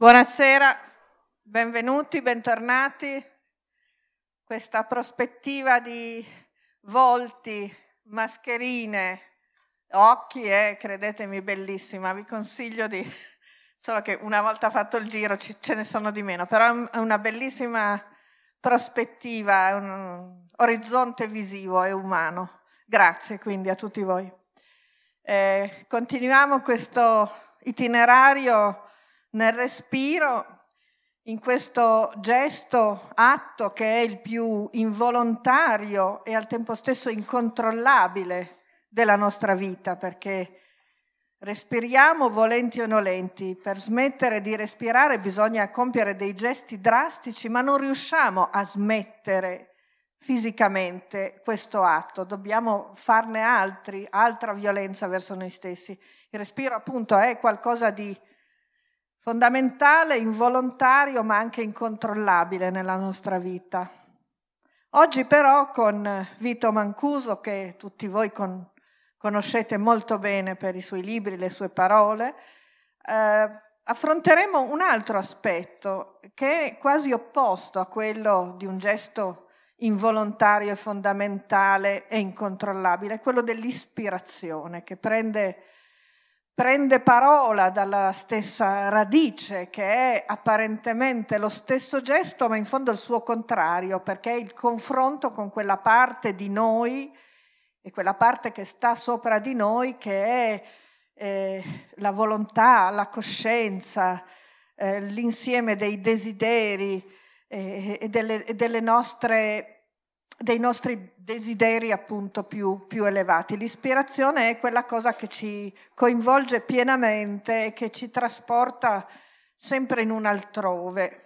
Buonasera, benvenuti, bentornati. Questa prospettiva di volti, mascherine, occhi è, eh, credetemi, bellissima. Vi consiglio di... Solo che una volta fatto il giro ce ne sono di meno, però è una bellissima prospettiva, un orizzonte visivo e umano. Grazie quindi a tutti voi. Eh, continuiamo questo itinerario nel respiro, in questo gesto, atto che è il più involontario e al tempo stesso incontrollabile della nostra vita, perché respiriamo volenti o nolenti. Per smettere di respirare bisogna compiere dei gesti drastici, ma non riusciamo a smettere fisicamente questo atto, dobbiamo farne altri, altra violenza verso noi stessi. Il respiro appunto è qualcosa di fondamentale, involontario ma anche incontrollabile nella nostra vita. Oggi però con Vito Mancuso, che tutti voi con, conoscete molto bene per i suoi libri, le sue parole, eh, affronteremo un altro aspetto che è quasi opposto a quello di un gesto involontario e fondamentale e incontrollabile, quello dell'ispirazione che prende prende parola dalla stessa radice, che è apparentemente lo stesso gesto, ma in fondo il suo contrario, perché è il confronto con quella parte di noi e quella parte che sta sopra di noi, che è eh, la volontà, la coscienza, eh, l'insieme dei desideri eh, e, delle, e delle nostre dei nostri desideri appunto più, più, elevati. L'ispirazione è quella cosa che ci coinvolge pienamente e che ci trasporta sempre in un altrove.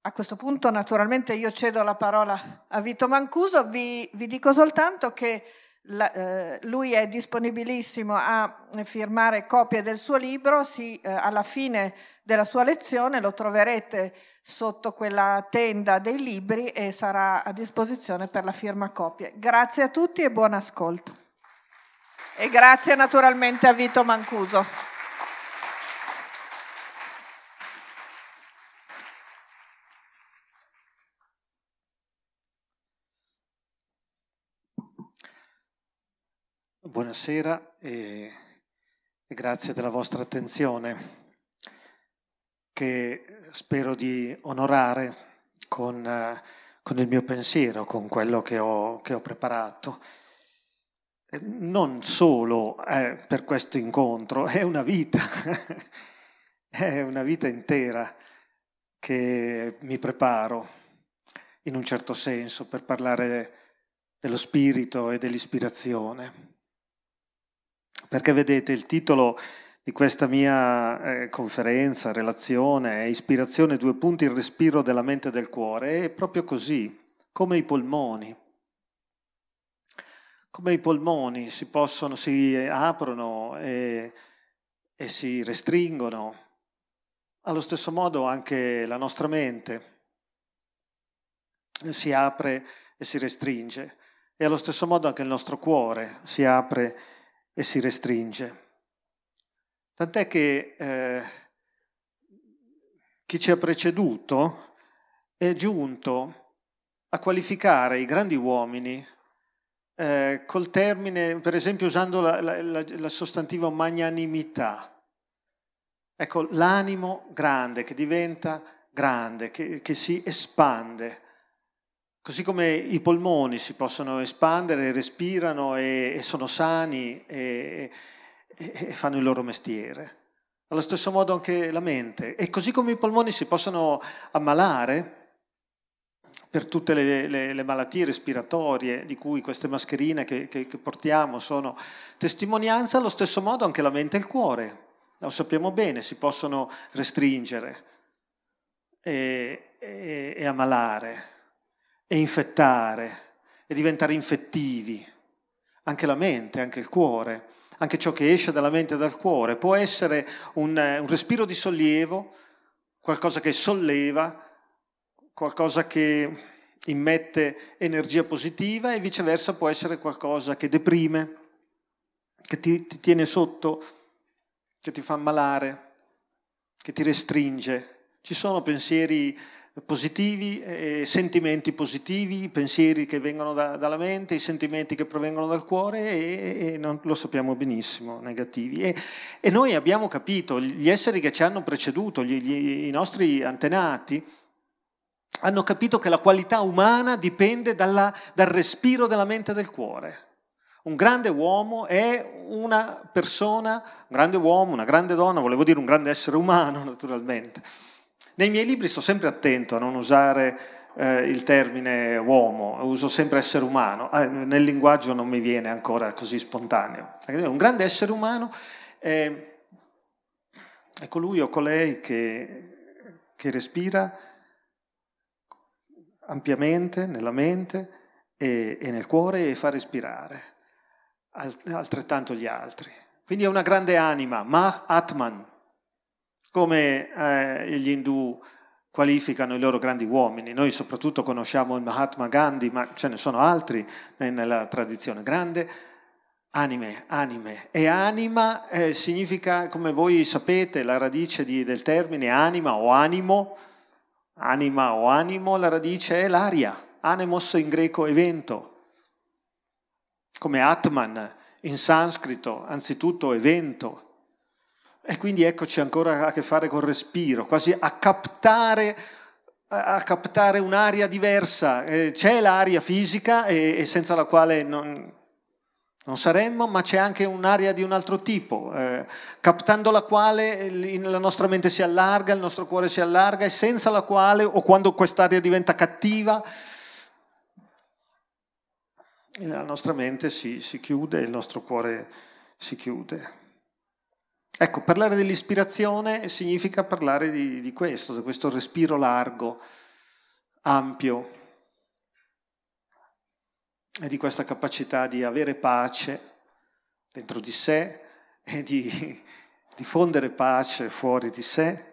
A questo punto naturalmente io cedo la parola a Vito Mancuso, vi, vi dico soltanto che la, eh, lui è disponibilissimo a firmare copie del suo libro, si, eh, alla fine della sua lezione lo troverete sotto quella tenda dei libri e sarà a disposizione per la firma copie. Grazie a tutti e buon ascolto. E grazie naturalmente a Vito Mancuso. Buonasera e, e grazie della vostra attenzione che spero di onorare con, con, il mio pensiero, con quello che ho, che ho preparato. Non solo eh, per questo incontro, è una vita, è una vita intera che mi preparo in un certo senso per parlare dello spirito e dell'ispirazione. Perché vedete il titolo di questa mia eh, conferenza, relazione, è ispirazione, due punti, il respiro della mente e del cuore, è proprio così, come i polmoni. Come i polmoni si, possono, si aprono e, e si restringono, allo stesso modo anche la nostra mente si apre e si restringe e allo stesso modo anche il nostro cuore si apre e si restringe. Tant'è che eh, chi ci ha preceduto è giunto a qualificare i grandi uomini eh, col termine, per esempio usando la, la, la, sostantivo magnanimità. Ecco, l'animo grande che diventa grande, che, che si espande. Così come i polmoni si possono espandere, respirano e, e sono sani e, e, e fanno il loro mestiere. Allo stesso modo anche la mente. E così come i polmoni si possono ammalare per tutte le, le, le malattie respiratorie di cui queste mascherine che, che, che, portiamo sono testimonianza, allo stesso modo anche la mente e il cuore, lo sappiamo bene, si possono restringere e, e, e ammalare e infettare e diventare infettivi, anche la mente, anche il cuore, anche ciò che esce dalla mente e dal cuore. Può essere un, eh, un respiro di sollievo, qualcosa che solleva, qualcosa che immette energia positiva e viceversa può essere qualcosa che deprime, che ti, ti tiene sotto, che ti fa ammalare, che ti restringe. Ci sono pensieri positivi, eh, eh, sentimenti positivi, pensieri che vengono da, dalla mente, i sentimenti che provengono dal cuore e, e non, lo sappiamo benissimo, negativi. E, e, noi abbiamo capito, gli esseri che ci hanno preceduto, gli, gli, i nostri antenati, hanno capito che la qualità umana dipende dalla, dal respiro della mente e del cuore. Un grande uomo è una persona, un grande uomo, una grande donna, volevo dire un grande essere umano naturalmente nei miei libri sto sempre attento a non usare eh, il termine uomo, uso sempre essere umano, eh, nel linguaggio non mi viene ancora così spontaneo. Un grande essere umano è, ehm, è colui ecco o colei che, che respira ampiamente nella mente e, e nel cuore e fa respirare altrettanto gli altri. Quindi è una grande anima, ma Atman, come eh, gli Hindu qualificano i loro grandi uomini. Noi soprattutto conosciamo il Mahatma Gandhi, ma ce ne sono altri eh, nella tradizione grande. Anime, anime. E anima eh, significa, come voi sapete, la radice di, del termine anima o animo, anima o animo, la radice è l'aria. Anemos in greco è vento, come Atman in sanscrito anzitutto è vento, e quindi eccoci ancora a che fare col respiro, quasi a captare, a captare un'aria diversa. Eh, c'è l'aria fisica e, senza la quale non, non saremmo, ma c'è anche un'aria di un altro tipo, eh, captando la quale la nostra mente si allarga, il nostro cuore si allarga e senza la quale, o quando quest'aria diventa cattiva, la nostra mente si, si chiude il nostro cuore si chiude. Ecco, parlare dell'ispirazione significa parlare di, di questo, di questo respiro largo, ampio, e di questa capacità di avere pace dentro di sé e di diffondere pace fuori di sé.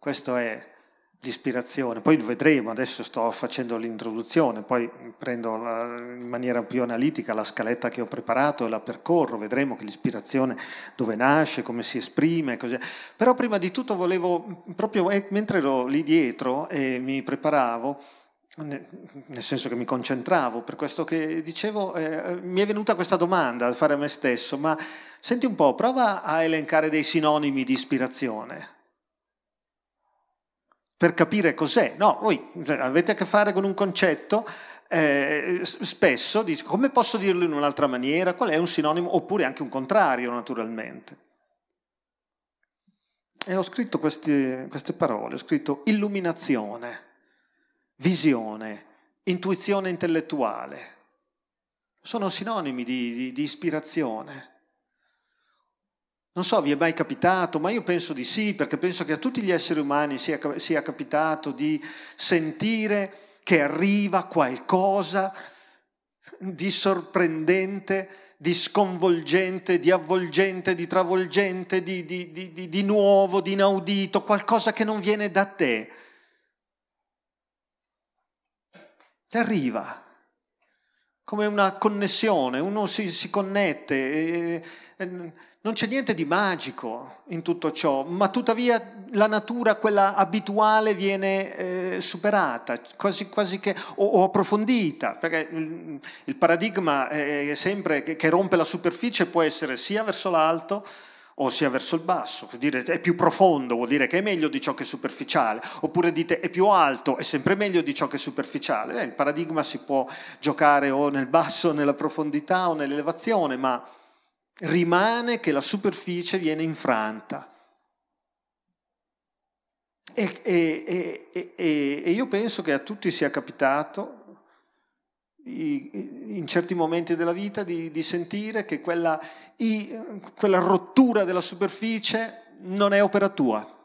Questo è di ispirazione, poi vedremo, adesso sto facendo l'introduzione, poi prendo la, in maniera più analitica la scaletta che ho preparato e la percorro, vedremo che l'ispirazione dove nasce, come si esprime, così. però prima di tutto volevo, proprio eh, mentre ero lì dietro e mi preparavo, nel senso che mi concentravo per questo che dicevo, eh, mi è venuta questa domanda da fare a me stesso, ma senti un po', prova a elencare dei sinonimi di ispirazione per capire cos'è. No, voi avete a che fare con un concetto, eh, spesso dici come posso dirlo in un'altra maniera, qual è un sinonimo, oppure anche un contrario naturalmente. E ho scritto queste, queste parole, ho scritto illuminazione, visione, intuizione intellettuale. Sono sinonimi di, di, di ispirazione. Non so, vi è mai capitato, ma io penso di sì, perché penso che a tutti gli esseri umani sia, sia capitato di sentire che arriva qualcosa di sorprendente, di sconvolgente, di avvolgente, di travolgente, di, di, di, di, nuovo, di inaudito, qualcosa che non viene da te. Ti arriva come una connessione, uno si, si connette, e, e non c'è niente di magico in tutto ciò, ma tuttavia la natura, quella abituale, viene eh, superata, quasi, quasi che, o, o, approfondita, perché il, il paradigma è sempre che, che rompe la superficie può essere sia verso l'alto, o sia verso il basso, vuol dire è più profondo, vuol dire che è meglio di ciò che è superficiale, oppure dite è più alto, è sempre meglio di ciò che è superficiale. Eh, il paradigma si può giocare o nel basso, nella profondità o nell'elevazione, ma rimane che la superficie viene infranta. E, e, e, e io penso che a tutti sia capitato, in certi momenti della vita di, di sentire che quella, i, quella rottura della superficie non è opera tua.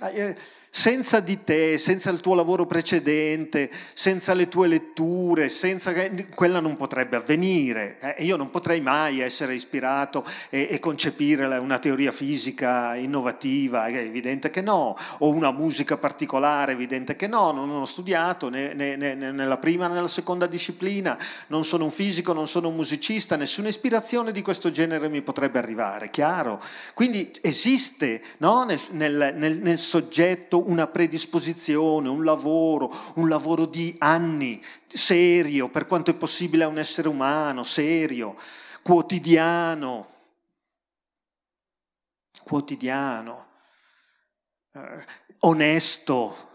Ah, eh, senza di te, senza il tuo lavoro precedente, senza le tue letture, senza... quella non potrebbe avvenire. Eh? Io non potrei mai essere ispirato e, e, concepire una teoria fisica innovativa, è evidente che no, o una musica particolare, è evidente che no, non ho studiato né, né, né nella prima né nella seconda disciplina, non sono un fisico, non sono un musicista, nessuna ispirazione di questo genere mi potrebbe arrivare, chiaro? Quindi esiste no? nel, nel, nel soggetto una predisposizione, un lavoro, un lavoro di anni, serio, per quanto è possibile a un essere umano, serio, quotidiano, quotidiano, eh, onesto,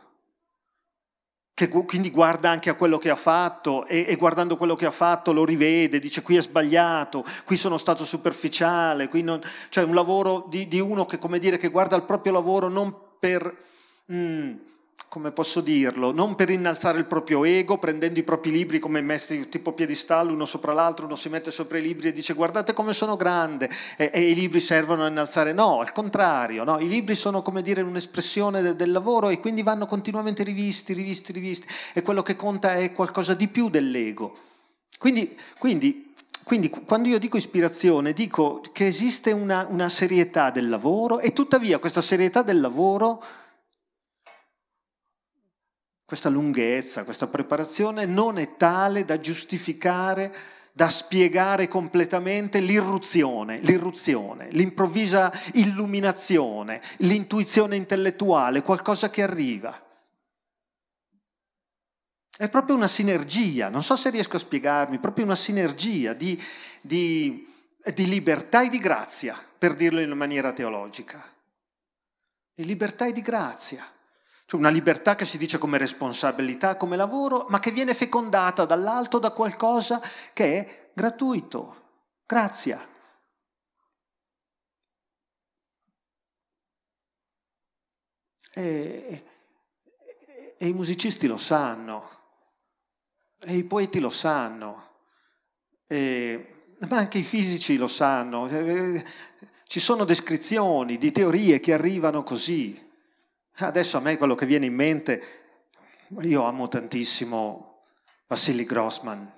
che quindi guarda anche a quello che ha fatto e, e, guardando quello che ha fatto lo rivede, dice qui è sbagliato, qui sono stato superficiale, qui non... cioè un lavoro di, di uno che, come dire, che guarda il proprio lavoro non per mm, come posso dirlo, non per innalzare il proprio ego, prendendo i propri libri come messi tipo piedistallo uno sopra l'altro, uno si mette sopra i libri e dice guardate come sono grande e, e i libri servono a innalzare, no, al contrario, no? i libri sono come dire un'espressione de, del lavoro e quindi vanno continuamente rivisti, rivisti, rivisti e quello che conta è qualcosa di più dell'ego. Quindi, quindi, quindi quando io dico ispirazione dico che esiste una, una serietà del lavoro e tuttavia questa serietà del lavoro questa lunghezza, questa preparazione non è tale da giustificare, da spiegare completamente l'irruzione, l'irruzione, l'improvvisa illuminazione, l'intuizione intellettuale, qualcosa che arriva. È proprio una sinergia, non so se riesco a spiegarmi, proprio una sinergia di, di, di libertà e di grazia, per dirlo in maniera teologica. Di libertà e di grazia. Cioè una libertà che si dice come responsabilità, come lavoro, ma che viene fecondata dall'alto da qualcosa che è gratuito. Grazia. E, e, i musicisti lo sanno, e i poeti lo sanno, e, ma anche i fisici lo sanno. Eh, eh, ci sono descrizioni di teorie che arrivano così. Adesso a me quello che viene in mente, io amo tantissimo Vassili Grossman,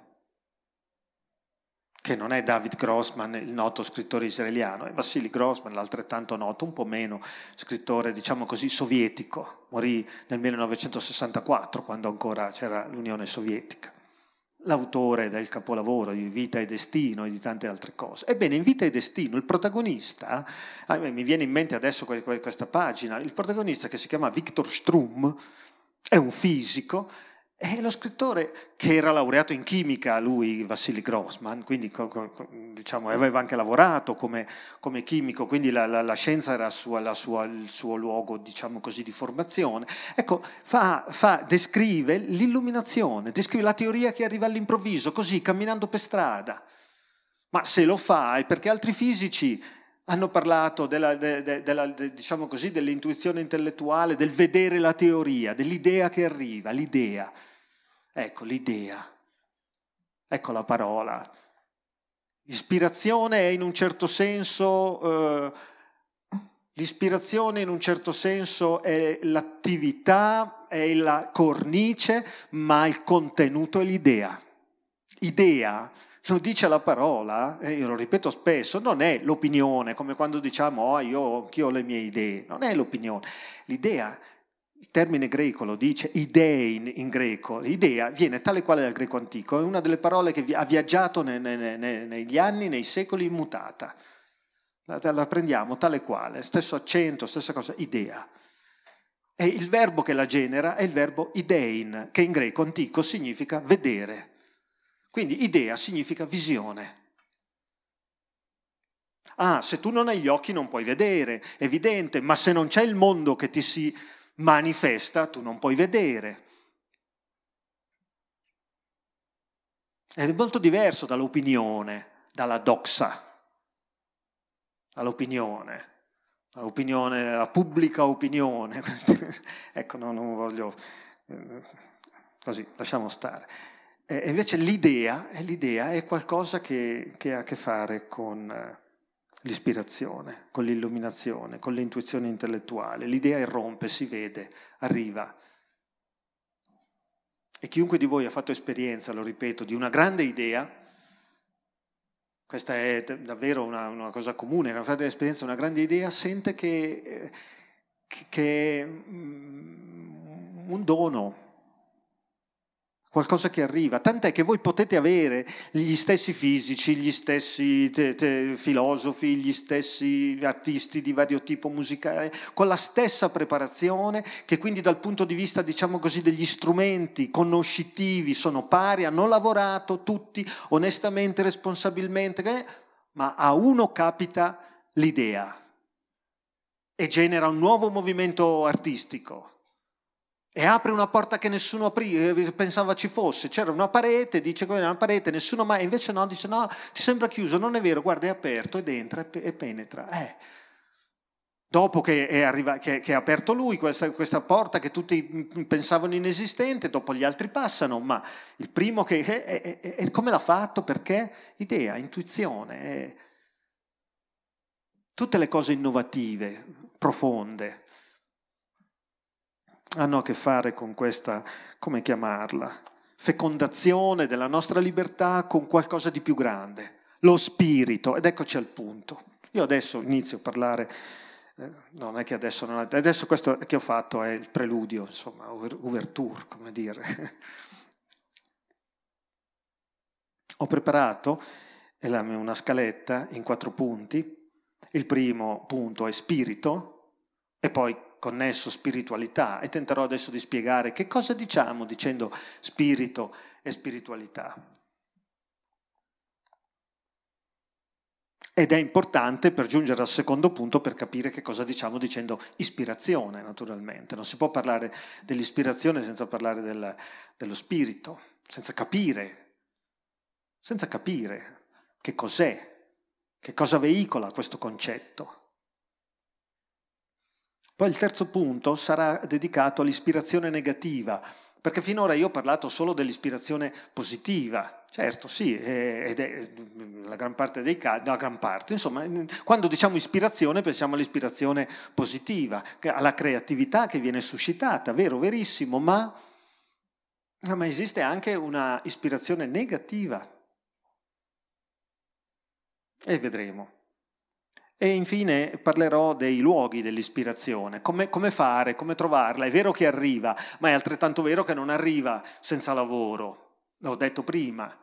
che non è David Grossman, il noto scrittore israeliano, è Vassili Grossman, l'altrettanto noto, un po' meno scrittore, diciamo così, sovietico. Morì nel 1964, quando ancora c'era l'Unione Sovietica l'autore del capolavoro di Vita e Destino e di tante altre cose. Ebbene, in Vita e Destino il protagonista, ah, mi viene in mente adesso questa pagina, il protagonista che si chiama Victor Strum, è un fisico e eh, lo scrittore, che era laureato in chimica, lui, Vassili Grossman, quindi diciamo, aveva anche lavorato come, come chimico, quindi la, la, la scienza era sua, sua, il suo luogo diciamo così, di formazione, ecco, fa, fa, descrive l'illuminazione, descrive la teoria che arriva all'improvviso, così, camminando per strada. Ma se lo fa è perché altri fisici hanno parlato della, de, de, della, de, diciamo così, dell'intuizione intellettuale, del vedere la teoria, dell'idea che arriva, l'idea. Ecco l'idea, ecco la parola. Ispirazione è in un certo senso, eh, l'ispirazione in un certo senso è l'attività, è la cornice, ma il contenuto è l'idea. Idea lo dice la parola, e eh, lo ripeto spesso, non è l'opinione, come quando diciamo oh, io anch'io ho le mie idee, non è l'opinione. L'idea, il termine greco lo dice, idein in greco, l'idea viene tale quale dal greco antico, è una delle parole che ha viaggiato ne, ne, ne, negli anni, nei secoli, immutata. La, la prendiamo tale quale, stesso accento, stessa cosa, idea. E il verbo che la genera è il verbo idein, che in greco antico significa vedere. Quindi idea significa visione. Ah, se tu non hai gli occhi non puoi vedere, evidente, ma se non c'è il mondo che ti si manifesta, tu non puoi vedere. È molto diverso dall'opinione, dalla doxa, dall'opinione, l'opinione, la pubblica opinione. ecco, no, non voglio... Eh, così, lasciamo stare. E invece l'idea, l'idea, è qualcosa che, che ha a che fare con eh, l'ispirazione, con l'illuminazione, con l'intuizione intellettuale. L'idea irrompe, si vede, arriva. E chiunque di voi ha fatto esperienza, lo ripeto, di una grande idea, questa è davvero una, una cosa comune, quando fatto esperienza di una grande idea sente che, eh, che, che mm, un dono, qualcosa che arriva, tant'è che voi potete avere gli stessi fisici, gli stessi te, te, filosofi, gli stessi artisti di vario tipo musicale, con la stessa preparazione, che quindi dal punto di vista, diciamo così, degli strumenti conoscitivi sono pari, hanno lavorato tutti onestamente, responsabilmente, eh? ma a uno capita l'idea e genera un nuovo movimento artistico e apre una porta che nessuno aprì, eh, pensava ci fosse, c'era una parete, dice che era una parete, nessuno mai, invece no, dice no, ti sembra chiuso, non è vero, guarda è aperto ed entra e penetra. Eh. Dopo che è, arriva, che, che è, aperto lui questa, questa porta che tutti mm, mm, pensavano inesistente, dopo gli altri passano, ma il primo che... È, è, è come l'ha fatto? Perché? Idea, intuizione, eh. tutte le cose innovative, profonde hanno a che fare con questa, come chiamarla, fecondazione della nostra libertà con qualcosa di più grande, lo spirito. Ed eccoci al punto. Io adesso inizio a parlare, eh, non è che adesso non... Adesso questo che ho fatto è il preludio, insomma, ouverture, come dire. ho preparato una scaletta in quattro punti. Il primo punto è spirito e poi connesso spiritualità e tenterò adesso di spiegare che cosa diciamo dicendo spirito e spiritualità. Ed è importante per giungere al secondo punto per capire che cosa diciamo dicendo ispirazione, naturalmente. Non si può parlare dell'ispirazione senza parlare del, dello spirito, senza capire, senza capire che cos'è, che cosa veicola questo concetto. Poi il terzo punto sarà dedicato all'ispirazione negativa, perché finora io ho parlato solo dell'ispirazione positiva. Certo, sì, eh, ed è mm, la gran parte dei casi, la gran parte, insomma, mm, quando diciamo ispirazione pensiamo all'ispirazione positiva, alla creatività che viene suscitata, vero, verissimo, ma, ah, ma esiste anche una ispirazione negativa. E vedremo. E infine parlerò dei luoghi dell'ispirazione, come, come, fare, come trovarla. È vero che arriva, ma è altrettanto vero che non arriva senza lavoro, l'ho detto prima.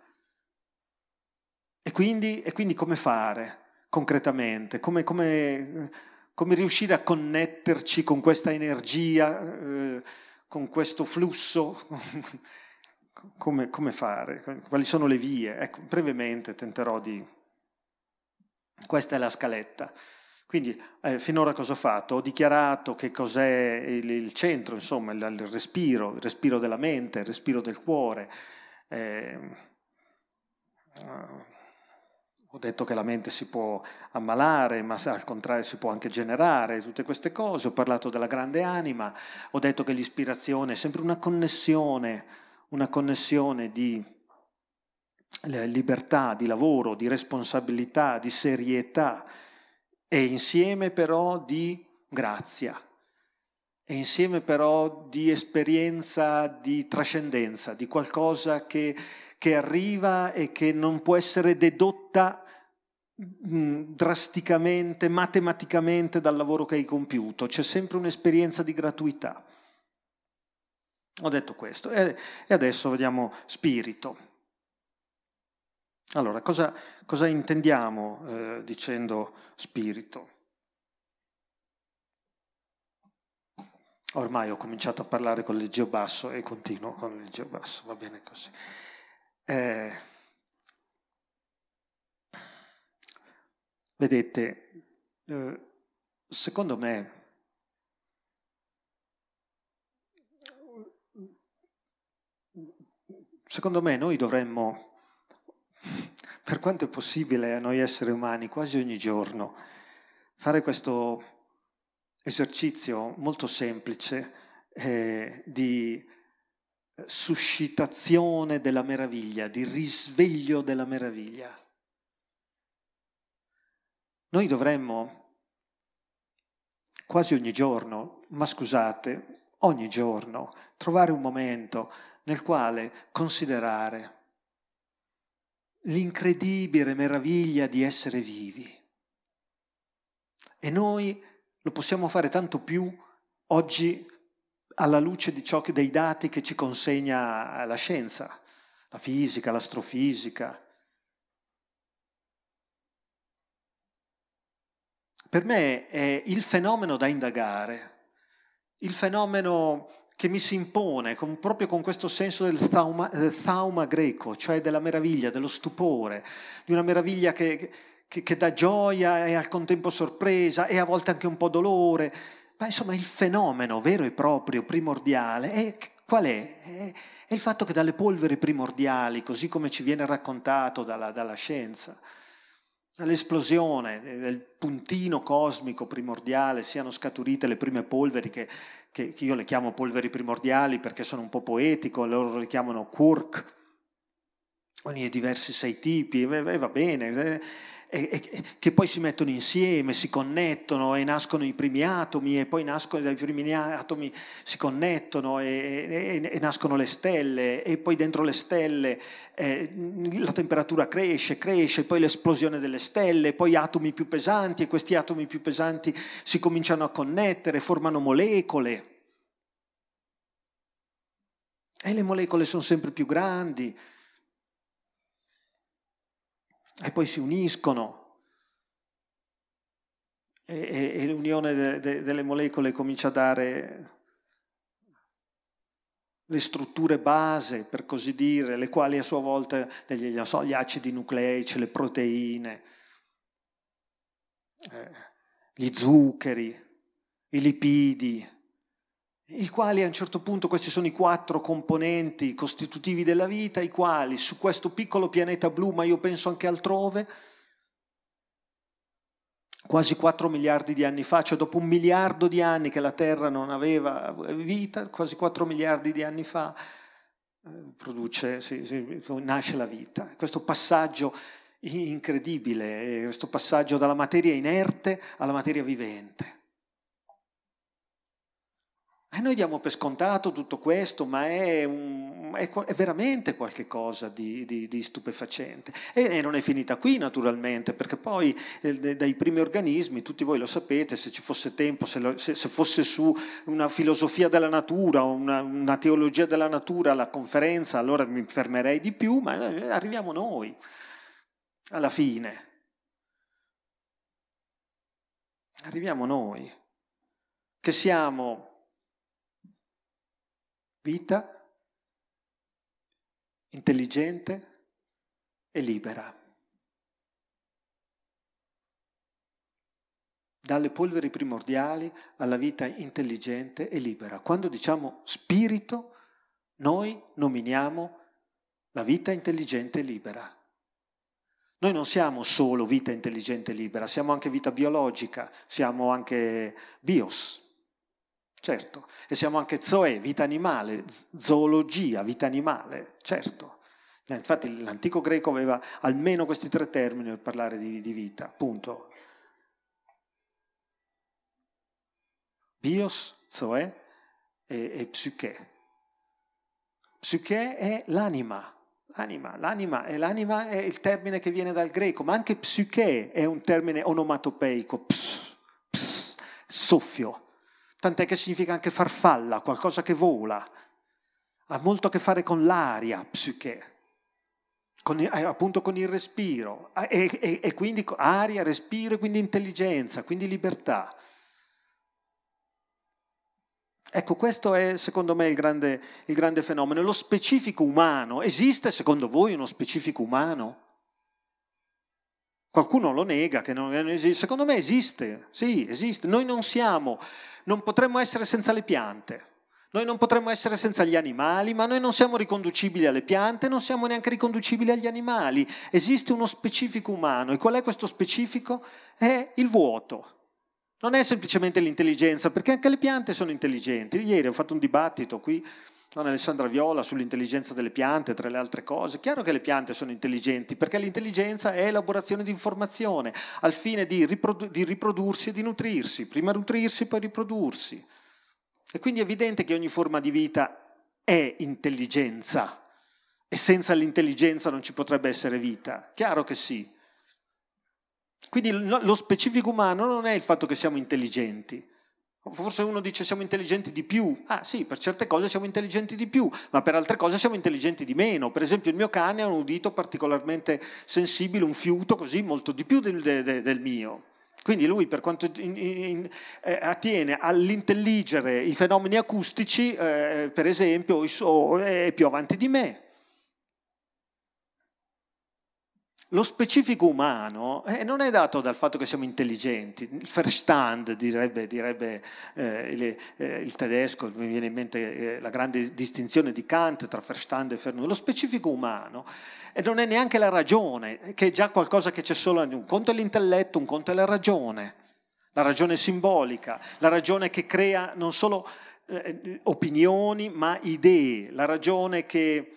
E quindi, e quindi come fare concretamente, come, come, come, riuscire a connetterci con questa energia, eh, con questo flusso, come fare, quali sono le vie. Ecco, brevemente tenterò di questa è la scaletta. Quindi eh, finora cosa ho fatto? Ho dichiarato che cos'è il, il centro, insomma, il, il, respiro, il respiro della mente, il respiro del cuore. Eh, ho detto che la mente si può ammalare, ma al contrario si può anche generare, tutte queste cose. Ho parlato della grande anima, ho detto che l'ispirazione è sempre una connessione, una connessione di libertà di lavoro, di responsabilità, di serietà e insieme però di grazia e insieme però di esperienza di trascendenza, di qualcosa che, che arriva e che non può essere dedotta mm, drasticamente, matematicamente dal lavoro che hai compiuto, c'è sempre un'esperienza di gratuità. Ho detto questo e adesso vediamo spirito. Allora, cosa, cosa intendiamo eh, dicendo spirito? Ormai ho cominciato a parlare con il Geo basso e continuo con il Geo basso, va bene così. Eh, vedete, eh, secondo me secondo me noi dovremmo per quanto è possibile a noi esseri umani quasi ogni giorno fare questo esercizio molto semplice eh, di suscitazione della meraviglia, di risveglio della meraviglia. Noi dovremmo quasi ogni giorno, ma scusate, ogni giorno, trovare un momento nel quale considerare l'incredibile meraviglia di essere vivi. E noi lo possiamo fare tanto più oggi alla luce che, dei dati che ci consegna la scienza, la fisica, l'astrofisica. Per me è il fenomeno da indagare, il fenomeno che mi si impone con, proprio con questo senso del thauma, del thauma, greco, cioè della meraviglia, dello stupore, di una meraviglia che, che, che dà gioia e al contempo sorpresa e a volte anche un po' dolore. Ma insomma il fenomeno vero e proprio, primordiale, è, qual è? è? È il fatto che dalle polveri primordiali, così come ci viene raccontato dalla, dalla scienza, dall'esplosione del puntino cosmico primordiale siano scaturite le prime polveri che, che, io le chiamo polveri primordiali perché sono un po' poetico, loro le chiamano quirk, ogni diversi sei tipi, e va bene. Eh e, e, che poi si mettono insieme, si connettono e nascono i primi atomi e poi nascono dai primi atomi, si connettono e, e nascono le stelle e poi dentro le stelle eh, la temperatura cresce, cresce, poi l'esplosione delle stelle, poi atomi più pesanti e questi atomi più pesanti si cominciano a connettere, formano molecole. E le molecole sono sempre più grandi, e poi si uniscono. E, e, e l'unione de, de, delle molecole comincia a dare le strutture base, per così dire, le quali a sua volta degli, so, gli acidi nucleici, le proteine, eh, gli zuccheri, i lipidi, i quali a un certo punto, questi sono i quattro componenti costitutivi della vita, i quali su questo piccolo pianeta blu, ma io penso anche altrove, quasi 4 miliardi di anni fa, cioè dopo un miliardo di anni che la Terra non aveva vita, quasi 4 miliardi di anni fa eh, produce, sì, sì, nasce la vita. Questo passaggio incredibile, eh, questo passaggio dalla materia inerte alla materia vivente. E ah, noi diamo per scontato tutto questo, ma è, un, è, è veramente qualcosa di, di, di, stupefacente. E, e, non è finita qui, naturalmente, perché poi eh, dai primi organismi, tutti voi lo sapete, se ci fosse tempo, se, lo, se, se fosse su una filosofia della natura, una, una teologia della natura, la conferenza, allora mi fermerei di più, ma eh, arriviamo noi alla fine. Arriviamo noi, che siamo vita intelligente e libera. Dalle polveri primordiali alla vita intelligente e libera. Quando diciamo spirito, noi nominiamo la vita intelligente e libera. Noi non siamo solo vita intelligente e libera, siamo anche vita biologica, siamo anche bios, certo. E siamo anche zoe, vita animale, zoologia, vita animale, certo. Eh, infatti l'antico greco aveva almeno questi tre termini per parlare di, di vita, punto. Bios, zoe e, e psyche. Psyche è l'anima, Anima, l'anima, e l'anima è il termine che viene dal greco, ma anche psyche è un termine onomatopeico, ps, ps, soffio tant'è che significa anche farfalla, qualcosa che vola. Ha molto a che fare con l'aria, psiche, con, eh, appunto con il respiro, ah, e, e, e quindi aria, respiro, e quindi intelligenza, quindi libertà. Ecco, questo è secondo me il grande, il grande fenomeno. Lo specifico umano, esiste secondo voi uno specifico umano? Qualcuno lo nega che non esiste. Secondo me esiste, sì, esiste. Noi non siamo, non potremmo essere senza le piante. Noi non potremmo essere senza gli animali, ma noi non siamo riconducibili alle piante, non siamo neanche riconducibili agli animali. Esiste uno specifico umano e qual è questo specifico? È il vuoto. Non è semplicemente l'intelligenza, perché anche le piante sono intelligenti. Ieri ho fatto un dibattito qui Don Alessandra Viola sull'intelligenza delle piante, tra le altre cose. Chiaro che le piante sono intelligenti, perché l'intelligenza è elaborazione di informazione al fine di, riprodu- di riprodursi e di nutrirsi, prima nutrirsi, poi riprodursi. E quindi è evidente che ogni forma di vita è intelligenza e senza l'intelligenza non ci potrebbe essere vita. Chiaro che sì. Quindi lo specifico umano non è il fatto che siamo intelligenti, Forse uno dice siamo intelligenti di più. Ah sì, per certe cose siamo intelligenti di più, ma per altre cose siamo intelligenti di meno. Per esempio il mio cane ha un udito particolarmente sensibile, un fiuto così, molto di più del, del, del mio. Quindi lui per quanto in, in, eh, attiene all'intelligere i fenomeni acustici, eh, per esempio, eh, è più avanti di me. Lo specifico umano eh, non è dato dal fatto che siamo intelligenti, il verstand direbbe, direbbe eh, il, eh, il, tedesco, mi viene in mente eh, la grande distinzione di Kant tra verstand e Fernone, lo specifico umano e eh, non è neanche la ragione, eh, che è già qualcosa che c'è solo, in un conto è l'intelletto, un conto è la ragione, la ragione simbolica, la ragione che crea non solo opinioni ma idee, la ragione che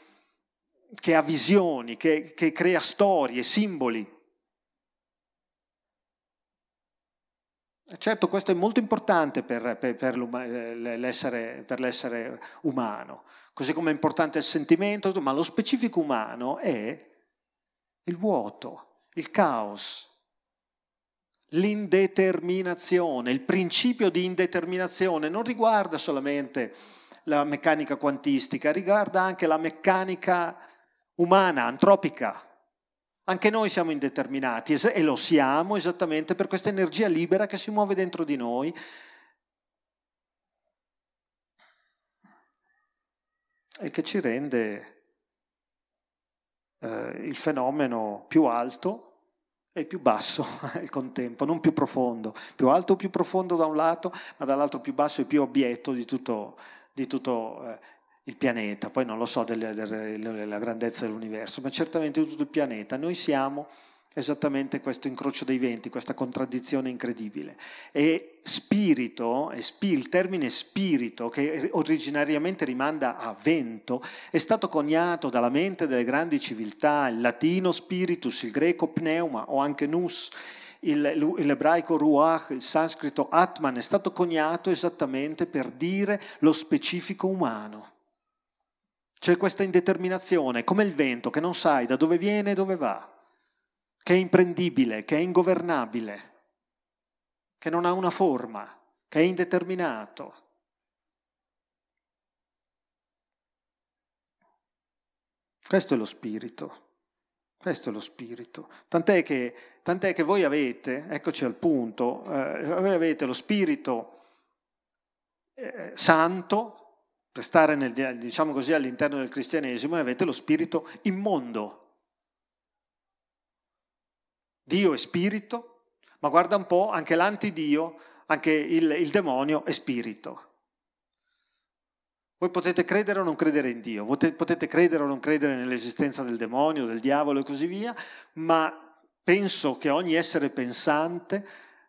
che ha visioni, che, che crea storie, simboli. Certo, questo è molto importante per, per, per, eh, l'essere, per, l'essere, umano, così come è importante il sentimento, ma lo specifico umano è il vuoto, il caos, l'indeterminazione, il principio di indeterminazione non riguarda solamente la meccanica quantistica, riguarda anche la meccanica umana, antropica. Anche noi siamo indeterminati e lo siamo esattamente per questa energia libera che si muove dentro di noi. E che ci rende eh, il fenomeno più alto e più basso al contempo, non più profondo, più alto o più profondo da un lato, ma dall'altro più basso e più obietto di tutto, di tutto eh, il pianeta, poi non lo so della, della grandezza dell'universo, ma certamente tutto il pianeta, noi siamo esattamente questo incrocio dei venti, questa contraddizione incredibile. E spirito, il termine spirito, che originariamente rimanda a vento, è stato coniato dalla mente delle grandi civiltà, il latino spiritus, il greco pneuma o anche nous, il, l'ebraico ruach, il sanscrito atman, è stato coniato esattamente per dire lo specifico umano c'è questa indeterminazione, come il vento, che non sai da dove viene e dove va, che è imprendibile, che è ingovernabile, che non ha una forma, che è indeterminato. Questo è lo spirito. Questo è lo spirito. Tant'è che, tant'è che voi avete, eccoci al punto, eh, voi avete lo spirito eh, santo restare nel, diciamo così, all'interno del cristianesimo e avete lo spirito immondo. Dio è spirito, ma guarda un po', anche l'antidio, anche il, il demonio è spirito. Voi potete credere o non credere in Dio, potete credere o non credere nell'esistenza del demonio, del diavolo e così via, ma penso che ogni essere pensante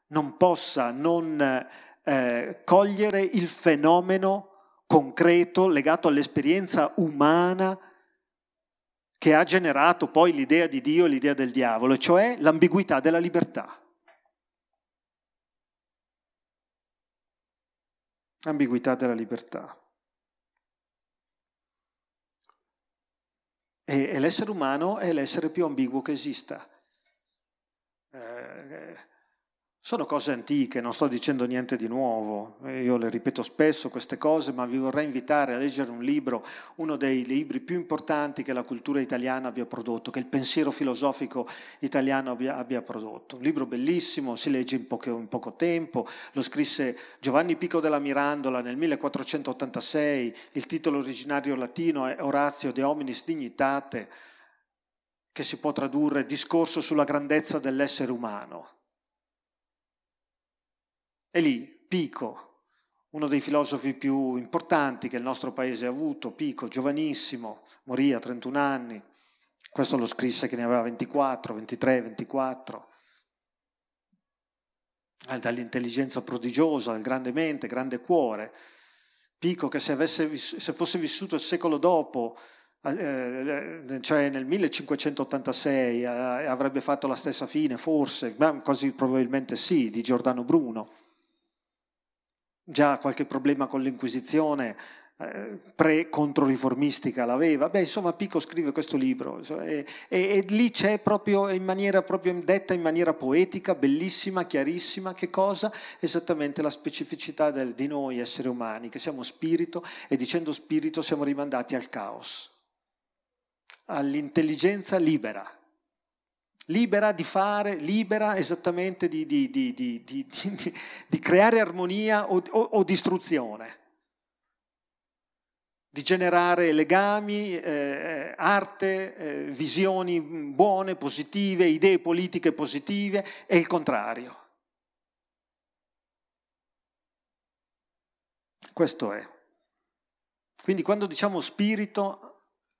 non possa non eh, cogliere il fenomeno concreto, legato all'esperienza umana che ha generato poi l'idea di Dio e l'idea del diavolo, cioè l'ambiguità della libertà. Ambiguità della libertà. E, e l'essere umano è l'essere più ambiguo che esista. Eh, sono cose antiche, non sto dicendo niente di nuovo, eh, io le ripeto spesso queste cose, ma vi vorrei invitare a leggere un libro, uno dei libri più importanti che la cultura italiana abbia prodotto, che il pensiero filosofico italiano abbia, abbia prodotto. Un libro bellissimo, si legge in poco, in poco, tempo, lo scrisse Giovanni Pico della Mirandola nel 1486, il titolo originario latino è Orazio de hominis dignitate, che si può tradurre discorso sulla grandezza dell'essere umano e lì Pico, uno dei filosofi più importanti che il nostro paese ha avuto, Pico, giovanissimo, morì a 31 anni, questo lo scrisse che ne aveva 24, 23, 24, dall'intelligenza prodigiosa, dal grande mente, grande cuore. Pico che se, avesse, se fosse vissuto il secolo dopo, eh, eh, cioè nel 1586, eh, avrebbe fatto la stessa fine, forse, quasi probabilmente sì, di Giordano Bruno già qualche problema con l'Inquisizione, eh, pre-controriformistica l'aveva. Beh, insomma, Pico scrive questo libro e, e, e, lì c'è proprio in maniera proprio detta in maniera poetica, bellissima, chiarissima, che cosa? Esattamente la specificità del, di noi esseri umani, che siamo spirito e dicendo spirito siamo rimandati al caos, all'intelligenza libera libera di fare, libera esattamente di, di, di, di creare armonia o, o, o distruzione, di generare legami, eh, arte, eh, visioni mm, buone, positive, idee politiche positive e il contrario. Questo è. Quindi quando diciamo spirito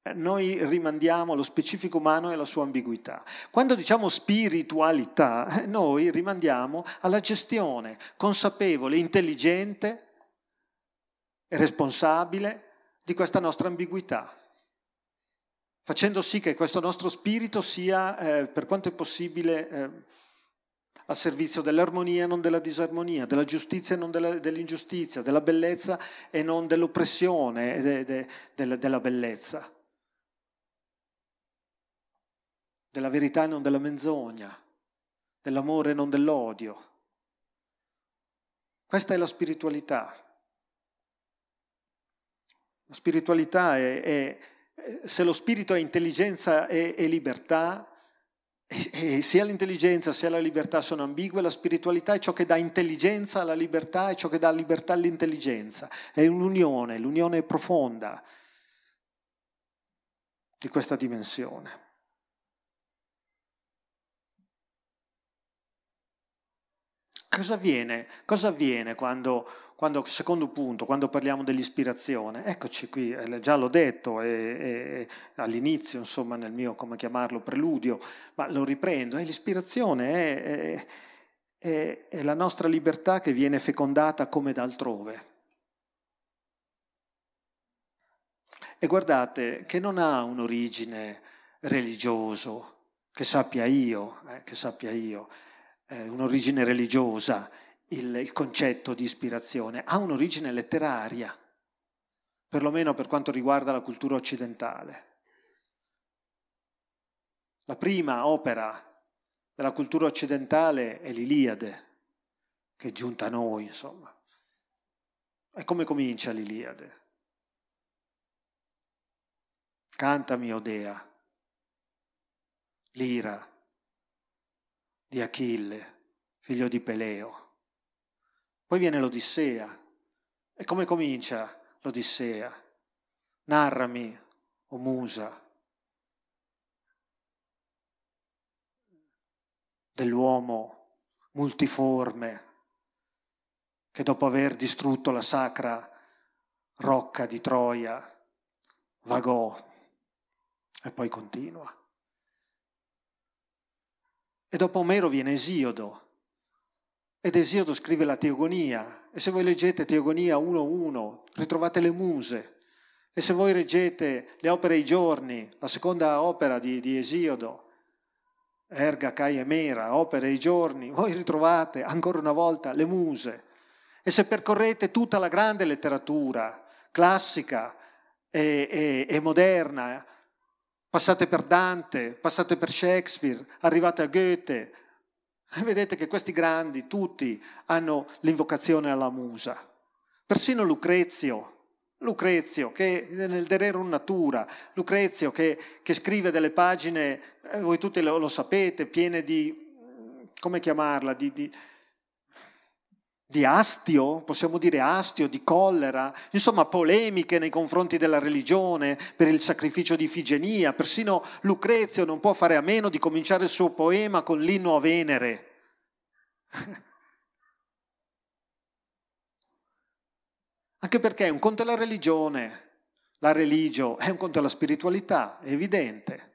eh, noi rimandiamo allo specifico umano e alla sua ambiguità. Quando diciamo spiritualità, eh, noi rimandiamo alla gestione consapevole, intelligente e responsabile di questa nostra ambiguità, facendo sì che questo nostro spirito sia, eh, per quanto è possibile, eh, al servizio dell'armonia e non della disarmonia, della giustizia e non della, dell'ingiustizia, della bellezza e non dell'oppressione e de, de, de, della bellezza. della verità e non della menzogna, dell'amore e non dell'odio. Questa è la spiritualità. La spiritualità è, è se lo spirito è intelligenza e, e libertà, e, e sia l'intelligenza sia la libertà sono ambigue, la spiritualità è ciò che dà intelligenza alla libertà e ciò che dà libertà all'intelligenza. È un'unione, l'unione profonda di questa dimensione. Cosa avviene, cosa avviene quando, quando, secondo punto, quando parliamo dell'ispirazione? Eccoci qui, eh, già l'ho detto e, e, all'inizio, insomma, nel mio, come chiamarlo, preludio, ma lo riprendo, è eh, l'ispirazione, è, è, è, è la nostra libertà che viene fecondata come d'altrove. E guardate che non ha un'origine religiosa, che sappia io, eh, che sappia io eh, un'origine religiosa il, il concetto di ispirazione, ha un'origine letteraria, perlomeno per quanto riguarda la cultura occidentale. La prima opera della cultura occidentale è l'Iliade, che è giunta a noi, insomma. E come comincia l'Iliade? Cantami, Odea, l'ira, di Achille, figlio di Peleo. Poi viene l'Odissea. E come comincia l'Odissea? Narrami, o musa, dell'uomo multiforme che dopo aver distrutto la sacra rocca di Troia vagò e poi continua. E dopo Omero viene Esiodo. Ed Esiodo scrive la Teogonia. E se voi leggete Teogonia 1.1, ritrovate le muse. E se voi leggete le opere I giorni, la seconda opera di, di Esiodo, Erga, Cai e Mera, opere I giorni, voi ritrovate ancora una volta le muse. E se percorrete tutta la grande letteratura classica e, e, e moderna, Passate per Dante, passate per Shakespeare, arrivate a Goethe. vedete che questi grandi, tutti, hanno l'invocazione alla musa. Persino Lucrezio, Lucrezio che nel De Natura, Lucrezio che, che scrive delle pagine, eh, voi tutti lo, lo, sapete, piene di, come chiamarla, di, di di astio, possiamo dire astio, di collera, insomma polemiche nei confronti della religione per il sacrificio di Ifigenia, persino Lucrezio non può fare a meno di cominciare il suo poema con l'inno a Venere. Anche perché un conto è la religione, la religio, è un conto è la spiritualità, è evidente.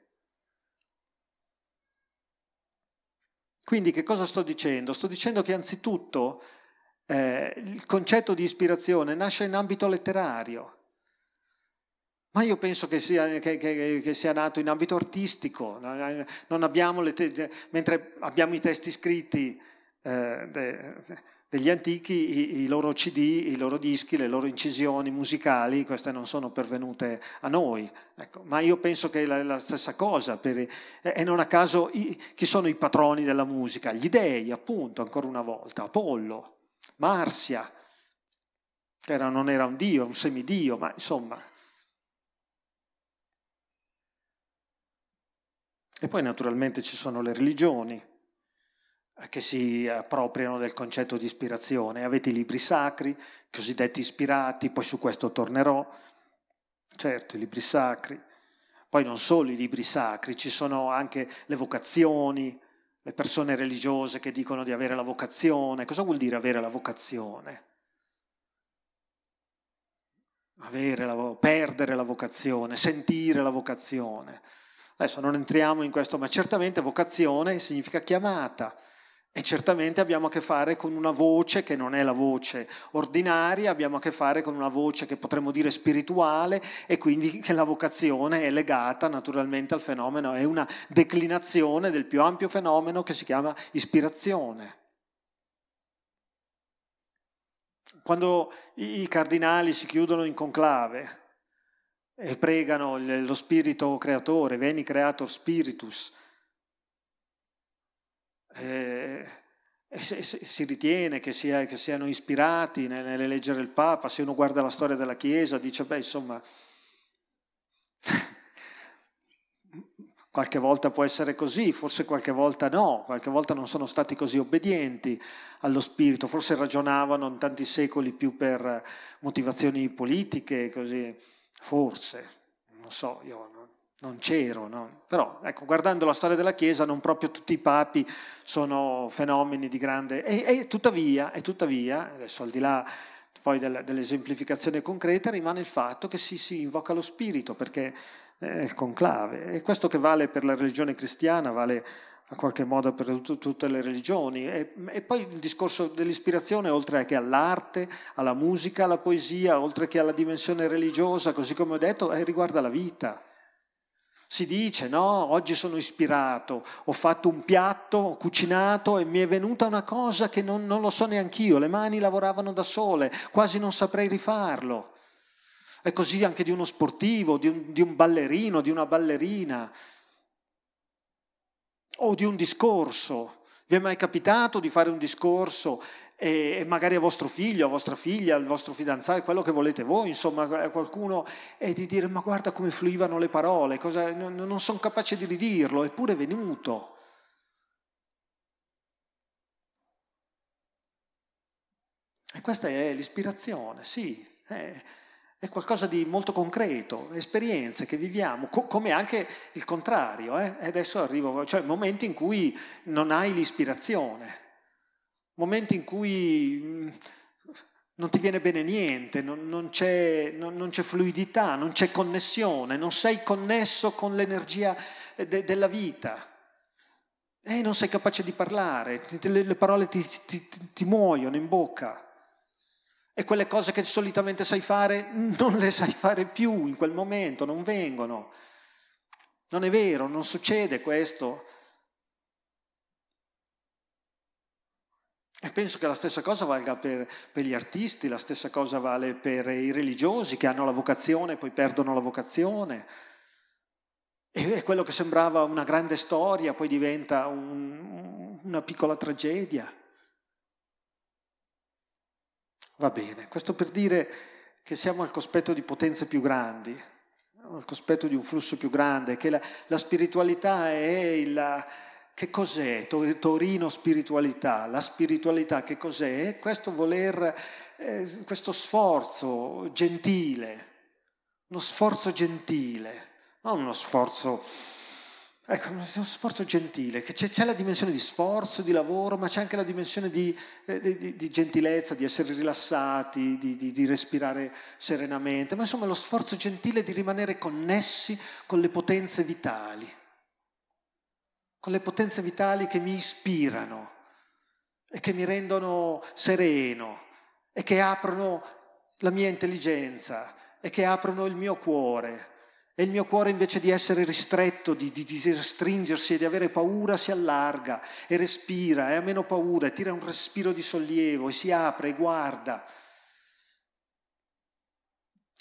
Quindi che cosa sto dicendo? Sto dicendo che anzitutto eh, il concetto di ispirazione nasce in ambito letterario, ma io penso che sia, che, che, che sia nato in ambito artistico, abbiamo te- mentre abbiamo i testi scritti eh, de- degli antichi, i, i loro CD, i loro dischi, le loro incisioni musicali, queste non sono pervenute a noi, Ecco, ma io penso che è la, la stessa cosa, per, e, e non a caso i, chi sono i patroni della musica? Gli dei, appunto, ancora una volta, Apollo, Marsia, che era, non era un dio, un semidio, ma insomma. E poi naturalmente ci sono le religioni eh, che si appropriano del concetto di ispirazione. Avete i libri sacri, cosiddetti ispirati, poi su questo tornerò. Certo, i libri sacri. Poi non solo i libri sacri, ci sono anche le vocazioni, le persone religiose che dicono di avere la vocazione. Cosa vuol dire avere la vocazione? Avere la, perdere la vocazione, sentire la vocazione. Adesso non entriamo in questo, ma certamente vocazione significa chiamata, e certamente abbiamo a che fare con una voce che non è la voce ordinaria, abbiamo a che fare con una voce che potremmo dire spirituale e quindi che la vocazione è legata naturalmente al fenomeno, è una declinazione del più ampio fenomeno che si chiama ispirazione. Quando i cardinali si chiudono in conclave e pregano lo spirito creatore, veni creator spiritus, eh, eh si ritiene che, sia, che, siano ispirati nell'eleggere il Papa, se uno guarda la storia della Chiesa dice, beh, insomma, qualche volta può essere così, forse qualche volta no, qualche volta non sono stati così obbedienti allo Spirito, forse ragionavano in tanti secoli più per motivazioni politiche, così, forse, non so, io non, non c'ero, no? però ecco, guardando la storia della Chiesa non proprio tutti i papi sono fenomeni di grande... E, e tuttavia, e tuttavia, adesso al di là poi del, dell'esemplificazione concreta, rimane il fatto che si, si invoca lo spirito, perché è il conclave. E questo che vale per la religione cristiana, vale a qualche modo per t- tutte le religioni. E, e, poi il discorso dell'ispirazione, oltre che all'arte, alla musica, alla poesia, oltre che alla dimensione religiosa, così come ho detto, eh, riguarda la vita. Si dice, no, oggi sono ispirato, ho fatto un piatto, ho cucinato e mi è venuta una cosa che non, non lo so neanche io, le mani lavoravano da sole, quasi non saprei rifarlo. È così anche di uno sportivo, di un, di un ballerino, di una ballerina, o di un discorso. Vi è mai capitato di fare un discorso e magari a vostro figlio, a vostra figlia, al vostro fidanzato, quello che volete voi, insomma, a qualcuno, e di dire ma guarda come fluivano le parole, cosa, non, non sono capace di ridirlo, eppure è venuto. E questa è l'ispirazione, sì, è, è qualcosa di molto concreto, esperienze che viviamo, co- come anche il contrario. Eh? Adesso arrivo, cioè momenti in cui non hai l'ispirazione, momenti in cui mm, non ti viene bene niente, non, non, c'è, non, non, c'è, fluidità, non c'è connessione, non sei connesso con l'energia eh, de, della vita. E eh, non sei capace di parlare, le, le, parole ti, ti, ti muoiono in bocca. E quelle cose che solitamente sai fare non le sai fare più in quel momento, non vengono. Non è vero, non succede questo. E penso che la stessa cosa valga per, per, gli artisti, la stessa cosa vale per i religiosi che hanno la vocazione e poi perdono la vocazione. E quello che sembrava una grande storia poi diventa un, una piccola tragedia. Va bene, questo per dire che siamo al cospetto di potenze più grandi, al cospetto di un flusso più grande, che la, la spiritualità è il che cos'è Torino spiritualità? La spiritualità che cos'è? Questo voler, eh, questo sforzo gentile, uno sforzo gentile, non uno sforzo... Ecco, uno sforzo gentile, che c'è, c'è, la dimensione di sforzo, di lavoro, ma c'è anche la dimensione di, eh, di, di gentilezza, di essere rilassati, di, di, respirare serenamente, ma insomma lo sforzo gentile di rimanere connessi con le potenze vitali con le potenze vitali che mi ispirano e che mi rendono sereno e che aprono la mia intelligenza e che aprono il mio cuore. E il mio cuore invece di essere ristretto, di, di, di restringersi e di avere paura, si allarga e respira e ha meno paura e tira un respiro di sollievo e si apre e guarda.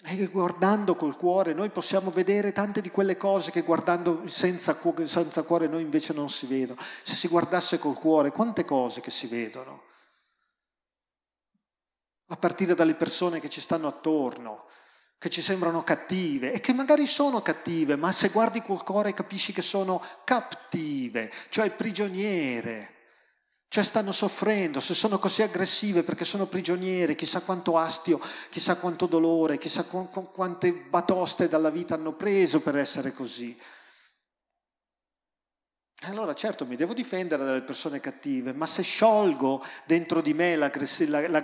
E guardando col cuore noi possiamo vedere tante di quelle cose che guardando senza, senza, cuore noi invece non si vedono. Se si guardasse col cuore, quante cose che si vedono? A partire dalle persone che ci stanno attorno, che ci sembrano cattive e che magari sono cattive, ma se guardi col cuore capisci che sono cattive, cioè prigioniere cioè stanno soffrendo, se sono così aggressive perché sono prigioniere, chissà quanto astio, chissà quanto dolore, chissà qu- qu- quante batoste dalla vita hanno preso per essere così. Allora certo mi devo difendere dalle persone cattive, ma se sciolgo dentro di me l'aggress- la, la,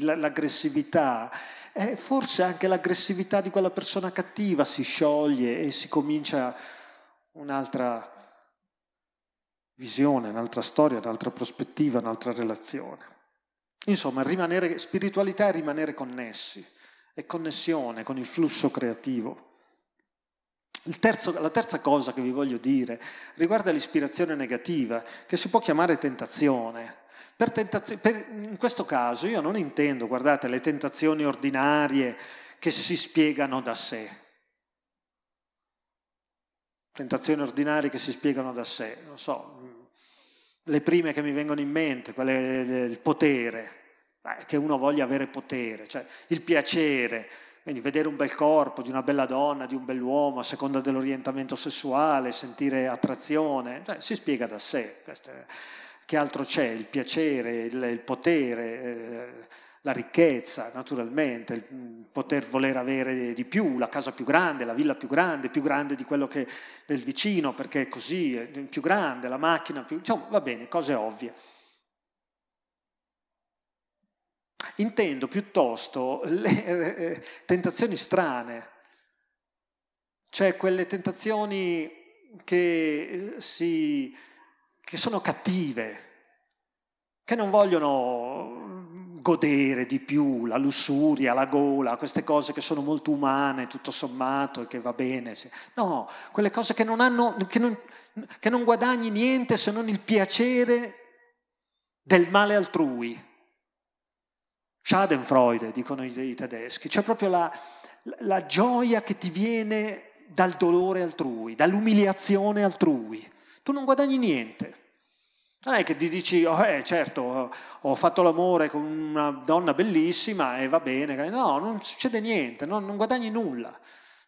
la, l'aggressività, eh, forse anche l'aggressività di quella persona cattiva si scioglie e si comincia un'altra visione, un'altra storia, un'altra prospettiva, un'altra relazione. Insomma, rimanere, spiritualità è rimanere connessi, è connessione con il flusso creativo. Il terzo, la terza cosa che vi voglio dire riguarda l'ispirazione negativa, che si può chiamare tentazione. Per tentazio, per, in questo caso io non intendo, guardate, le tentazioni ordinarie che si spiegano da sé. Tentazioni ordinarie che si spiegano da sé, non so, le prime che mi vengono in mente, quelle del potere, eh, che uno voglia avere potere, cioè il piacere, quindi vedere un bel corpo di una bella donna, di un bell'uomo, a seconda dell'orientamento sessuale, sentire attrazione, cioè, si spiega da sé. Che altro c'è? Il piacere, il, il potere, eh, la ricchezza, naturalmente, il mm, poter voler avere di più, la casa più grande, la villa più grande, più grande di quello che del vicino, perché è così, è più grande, la macchina più... insomma, va bene, cose ovvie. Intendo piuttosto le eh, tentazioni strane, cioè quelle tentazioni che, eh, si, che sono cattive, che non vogliono godere di più, la lussuria, la gola, queste cose che sono molto umane, tutto sommato, e che va bene. No, quelle cose che non, hanno, che, non, che non guadagni niente se non il piacere del male altrui. Schadenfreude, dicono i, i tedeschi, c'è proprio la, la gioia che ti viene dal dolore altrui, dall'umiliazione altrui. Tu non guadagni niente, non è che ti dici, oh, eh, certo, ho fatto l'amore con una donna bellissima e va bene. No, non succede niente, non, non guadagni nulla.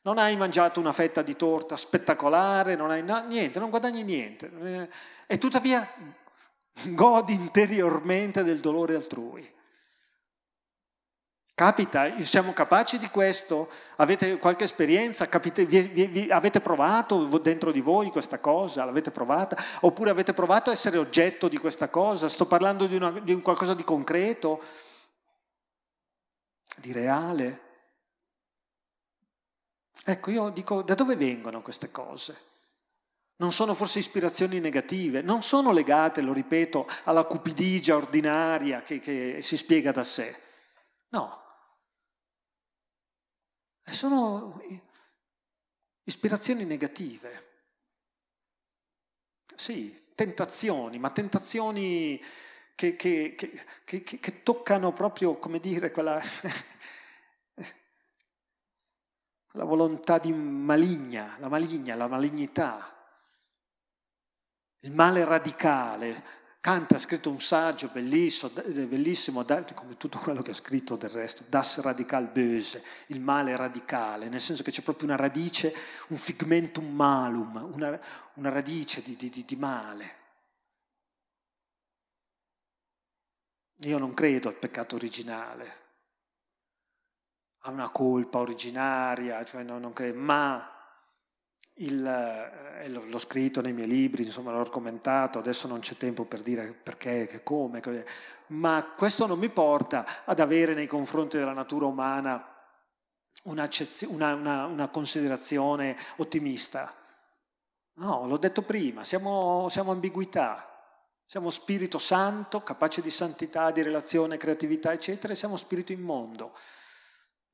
Non hai mangiato una fetta di torta spettacolare, non hai no, niente, non guadagni niente. Eh, e tuttavia godi interiormente del dolore altrui. Capita? Siamo capaci di questo? Avete qualche esperienza? Capite, vi, vi, vi, avete provato dentro di voi questa cosa? L'avete provata? Oppure avete provato a essere oggetto di questa cosa? Sto parlando di, una, di un qualcosa di concreto, di reale. Ecco, io dico, da dove vengono queste cose? Non sono forse ispirazioni negative, non sono legate, lo ripeto, alla cupidigia ordinaria che, che si spiega da sé. No, sono ispirazioni negative. Sì, tentazioni, ma tentazioni che, che, che, che, toccano proprio, come dire, quella, quella volontà di maligna, la maligna, la malignità, il male radicale, Kant ha scritto un saggio eh, bellissimo, bellissimo, come tutto quello che ha scritto del resto, Das Radikal Böse, il male radicale, nel senso che c'è proprio una radice, un figmentum malum, una, una radice di, di, di male. Io non credo al peccato originale, a una colpa originaria, cioè non, non credo, ma il, eh, l'ho scritto nei miei libri, insomma l'ho commentato, adesso non c'è tempo per dire perché, che, come, ma questo non mi porta ad avere nei confronti della natura umana una, una, una considerazione ottimista. No, l'ho detto prima, siamo, siamo ambiguità, siamo spirito santo, capace di santità, di relazione, creatività, eccetera, e siamo spirito immondo.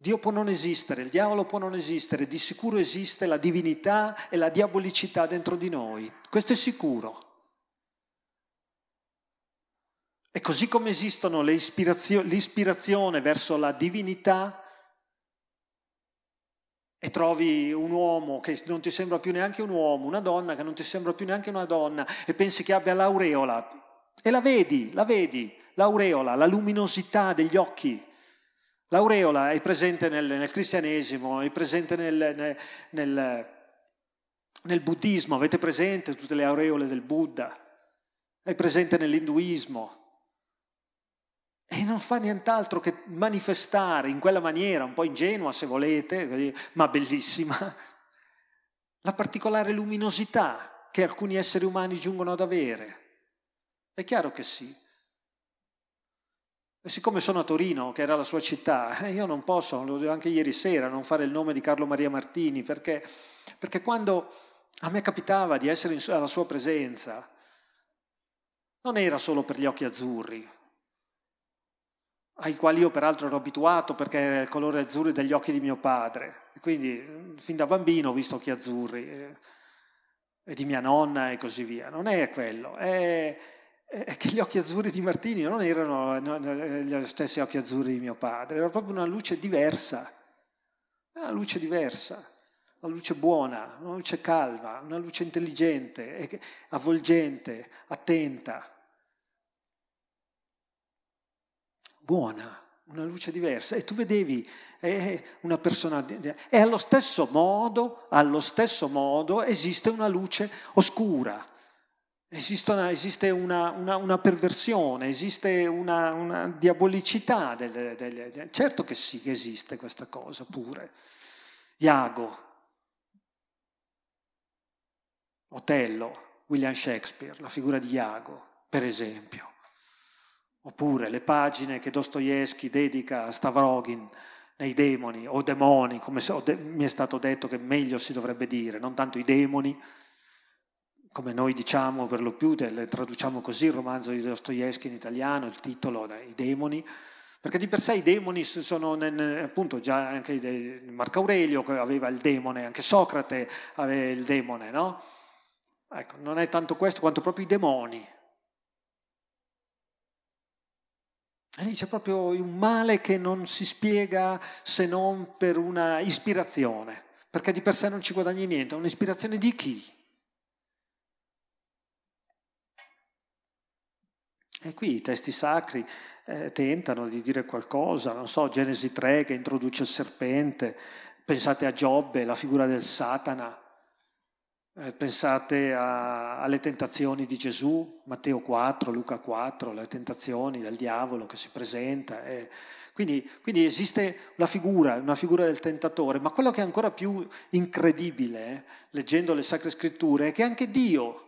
Dio può non esistere, il diavolo può non esistere, di sicuro esiste la divinità e la diabolicità dentro di noi, questo è sicuro. E così come esistono ispirazio- l'ispirazione verso la divinità, e trovi un uomo che non ti sembra più neanche un uomo, una donna che non ti sembra più neanche una donna e pensi che abbia l'aureola e la vedi, la vedi, l'aureola, la luminosità degli occhi, L'aureola è presente nel, nel cristianesimo, è presente nel, nel, nel buddismo, avete presente tutte le aureole del Buddha, è presente nell'induismo. E non fa nient'altro che manifestare in quella maniera, un po' ingenua se volete, ma bellissima, la particolare luminosità che alcuni esseri umani giungono ad avere. È chiaro che sì. E siccome sono a Torino, che era la sua città, eh, io non posso, lo dico anche ieri sera, non fare il nome di Carlo Maria Martini, perché, perché quando a me capitava di essere in, alla sua presenza, non era solo per gli occhi azzurri, ai quali io peraltro ero abituato perché era il colore azzurro degli occhi di mio padre. E quindi mm, fin da bambino ho visto occhi azzurri, e, eh, e, di mia nonna e così via. Non è quello, è eh, è che gli occhi azzurri di Martini non erano eh, gli stessi occhi azzurri di mio padre, era proprio una luce diversa, una luce diversa, una luce buona, una luce calma, una luce intelligente, avvolgente, attenta, buona, una luce diversa. E tu vedevi eh, una persona... E allo stesso modo, allo stesso modo esiste una luce oscura Esistono, esiste una, una, una, perversione, esiste una, una diabolicità. Delle, delle, certo che sì, che esiste questa cosa pure. Iago, Otello, William Shakespeare, la figura di Iago, per esempio. Oppure le pagine che Dostoevsky dedica a Stavrogin nei demoni, o demoni, come se, o de, mi è stato detto che meglio si dovrebbe dire, non tanto i demoni, come noi diciamo per lo più, traduciamo così il romanzo di Dostoevsky in italiano, il titolo I demoni, perché di per sé i demoni sono appunto già anche Marco Aurelio che aveva il demone, anche Socrate aveva il demone, no? Ecco, non è tanto questo quanto proprio i demoni. E lì c'è proprio un male che non si spiega se non per una ispirazione, perché di per sé non ci guadagni niente, è un'ispirazione di chi? E qui i testi sacri eh, tentano di dire qualcosa, non so, Genesi 3 che introduce il serpente, pensate a Giobbe, la figura del Satana, eh, pensate a, alle tentazioni di Gesù, Matteo 4, Luca 4, le tentazioni del diavolo che si presenta. Eh. Quindi, quindi, esiste la figura, una figura del tentatore, ma quello che è ancora più incredibile, eh, leggendo le Sacre Scritture, è che anche Dio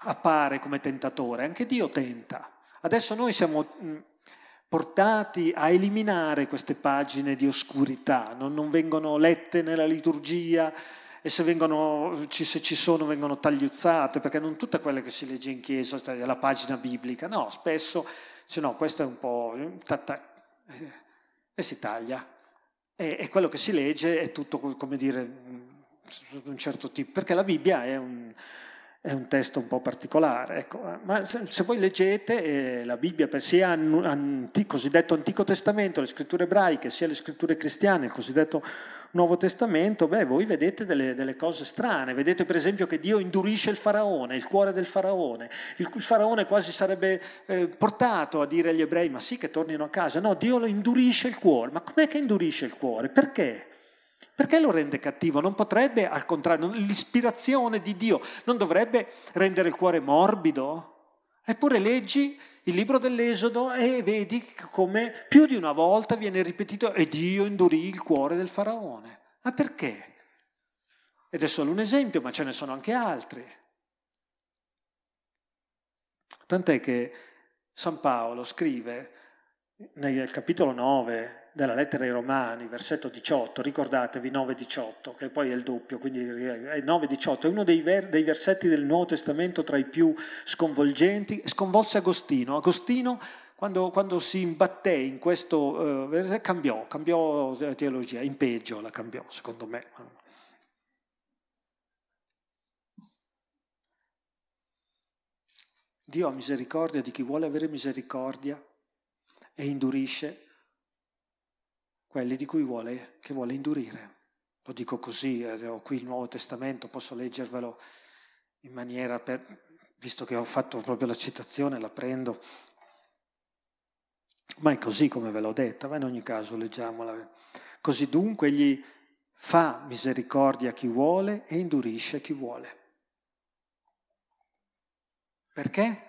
appare come tentatore, anche Dio tenta. Adesso noi siamo mm, portati a eliminare queste pagine di oscurità, non, non vengono lette nella liturgia e se, vengono, se, ci sono vengono tagliuzzate, perché non tutte quelle che si legge in chiesa cioè la pagina biblica, no, spesso, se no, questo è un po'... Eh, eh, e si taglia. E, e quello che si legge è tutto, come dire, mm, un certo tipo, perché la Bibbia è un è un testo un po' particolare, ecco. Eh. ma se, se, voi leggete eh, la Bibbia, sia il anti, cosiddetto Antico Testamento, le scritture ebraiche, sia le scritture cristiane, il cosiddetto Nuovo Testamento, beh, voi vedete delle, delle cose strane, vedete per esempio che Dio indurisce il faraone, il cuore del faraone, il, il faraone quasi sarebbe eh, portato a dire agli ebrei ma sì che tornino a casa, no, Dio lo indurisce il cuore, ma com'è che indurisce il cuore? Perché? Perché lo rende cattivo? Non potrebbe, al contrario, l'ispirazione di Dio non dovrebbe rendere il cuore morbido? Eppure leggi il libro dell'Esodo e vedi come più di una volta viene ripetito e Dio indurì il cuore del faraone. Ma perché? Ed è solo un esempio, ma ce ne sono anche altri. Tant'è che San Paolo scrive nel capitolo 9 della lettera ai Romani, versetto 18, ricordatevi 9-18, che poi è il doppio, quindi è 9-18, è uno dei, ver- dei versetti del Nuovo Testamento tra i più sconvolgenti, sconvolse Agostino. Agostino quando, quando, si imbatté in questo, eh, cambiò, cambiò teologia, in peggio la cambiò, secondo me. Dio ha misericordia di chi vuole avere misericordia e indurisce quelli di cui vuole, che vuole indurire. Lo dico così, eh, ho qui il Nuovo Testamento, posso leggervelo in maniera, per, visto che ho fatto proprio la citazione, la prendo. Ma è così come ve l'ho detta, ma in ogni caso leggiamola. Così dunque egli fa misericordia a chi vuole e indurisce chi vuole. Perché?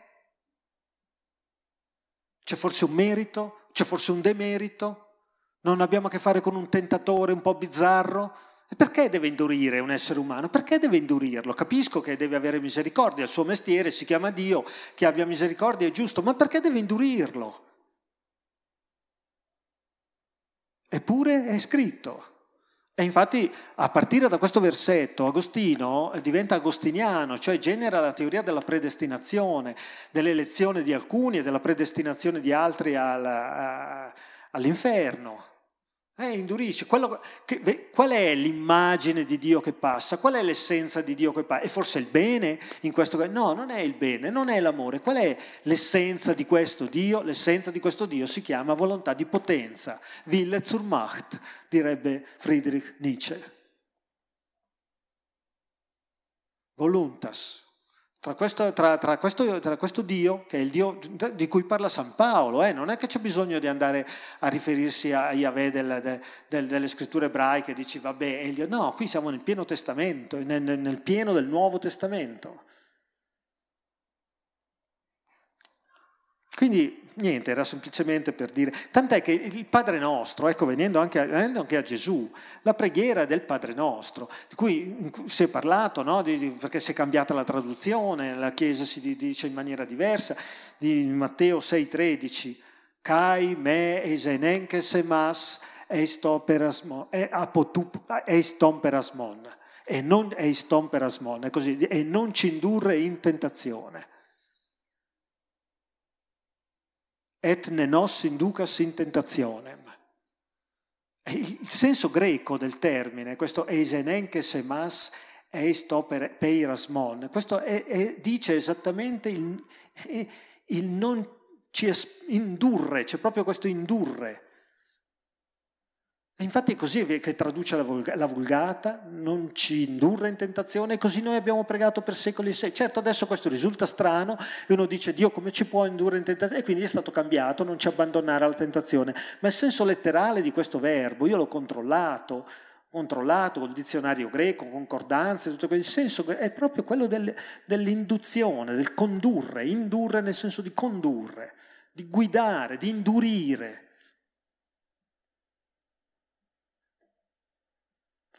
C'è forse un merito? C'è forse un demerito? Non abbiamo a che fare con un tentatore un po' bizzarro? E perché deve indurire un essere umano? Perché deve indurirlo? Capisco che deve avere misericordia, il suo mestiere si chiama Dio, che abbia misericordia è giusto, ma perché deve indurirlo? Eppure è scritto. E infatti a partire da questo versetto Agostino eh, diventa agostiniano, cioè genera la teoria della predestinazione, dell'elezione di alcuni e della predestinazione di altri alla, a, all'inferno. Eh, indurisce. Che, qual è l'immagine di Dio che passa? Qual è l'essenza di Dio che passa? E forse il bene in questo caso? No, non è il bene, non è l'amore. Qual è l'essenza di questo Dio? L'essenza di questo Dio si chiama volontà di potenza, Wille zur Macht, direbbe Friedrich Nietzsche. Voluntas, tra questo, tra, tra, questo, tra questo, Dio, che è il Dio di cui parla San Paolo, eh, non è che c'è bisogno di andare a riferirsi a Yahweh del, del, del, delle scritture ebraiche, dici vabbè, Dio, no, qui siamo nel pieno testamento, nel, nel pieno del Nuovo Testamento. Quindi niente, era semplicemente per dire, tant'è che il Padre nostro, ecco venendo anche a, venendo anche a Gesù, la preghiera del Padre nostro, di cui si è parlato, no? di, di, perché si è cambiata la traduzione, la Chiesa si dice in maniera diversa, di Matteo 6,13, Kai me esenenkes estom perasmon, e non, e così, e non ci indurre in tentazione. et ne nos inducas in tentationem. Il senso greco del termine, questo eisenenches emas est per peirasmon, questo è, è, dice esattamente il, il non ci indurre, c'è proprio questo indurre, Infatti è così che traduce la Vulgata, non ci indurre in tentazione, così noi abbiamo pregato per secoli e secoli. Certo adesso questo risulta strano e uno dice Dio come ci può indurre in tentazione? E quindi è stato cambiato, non ci abbandonare alla tentazione. Ma il senso letterale di questo verbo, io l'ho controllato, controllato col dizionario greco, concordanze, tutto questo, il senso, è proprio quello del, dell'induzione, del condurre, indurre nel senso di condurre, di guidare, di indurire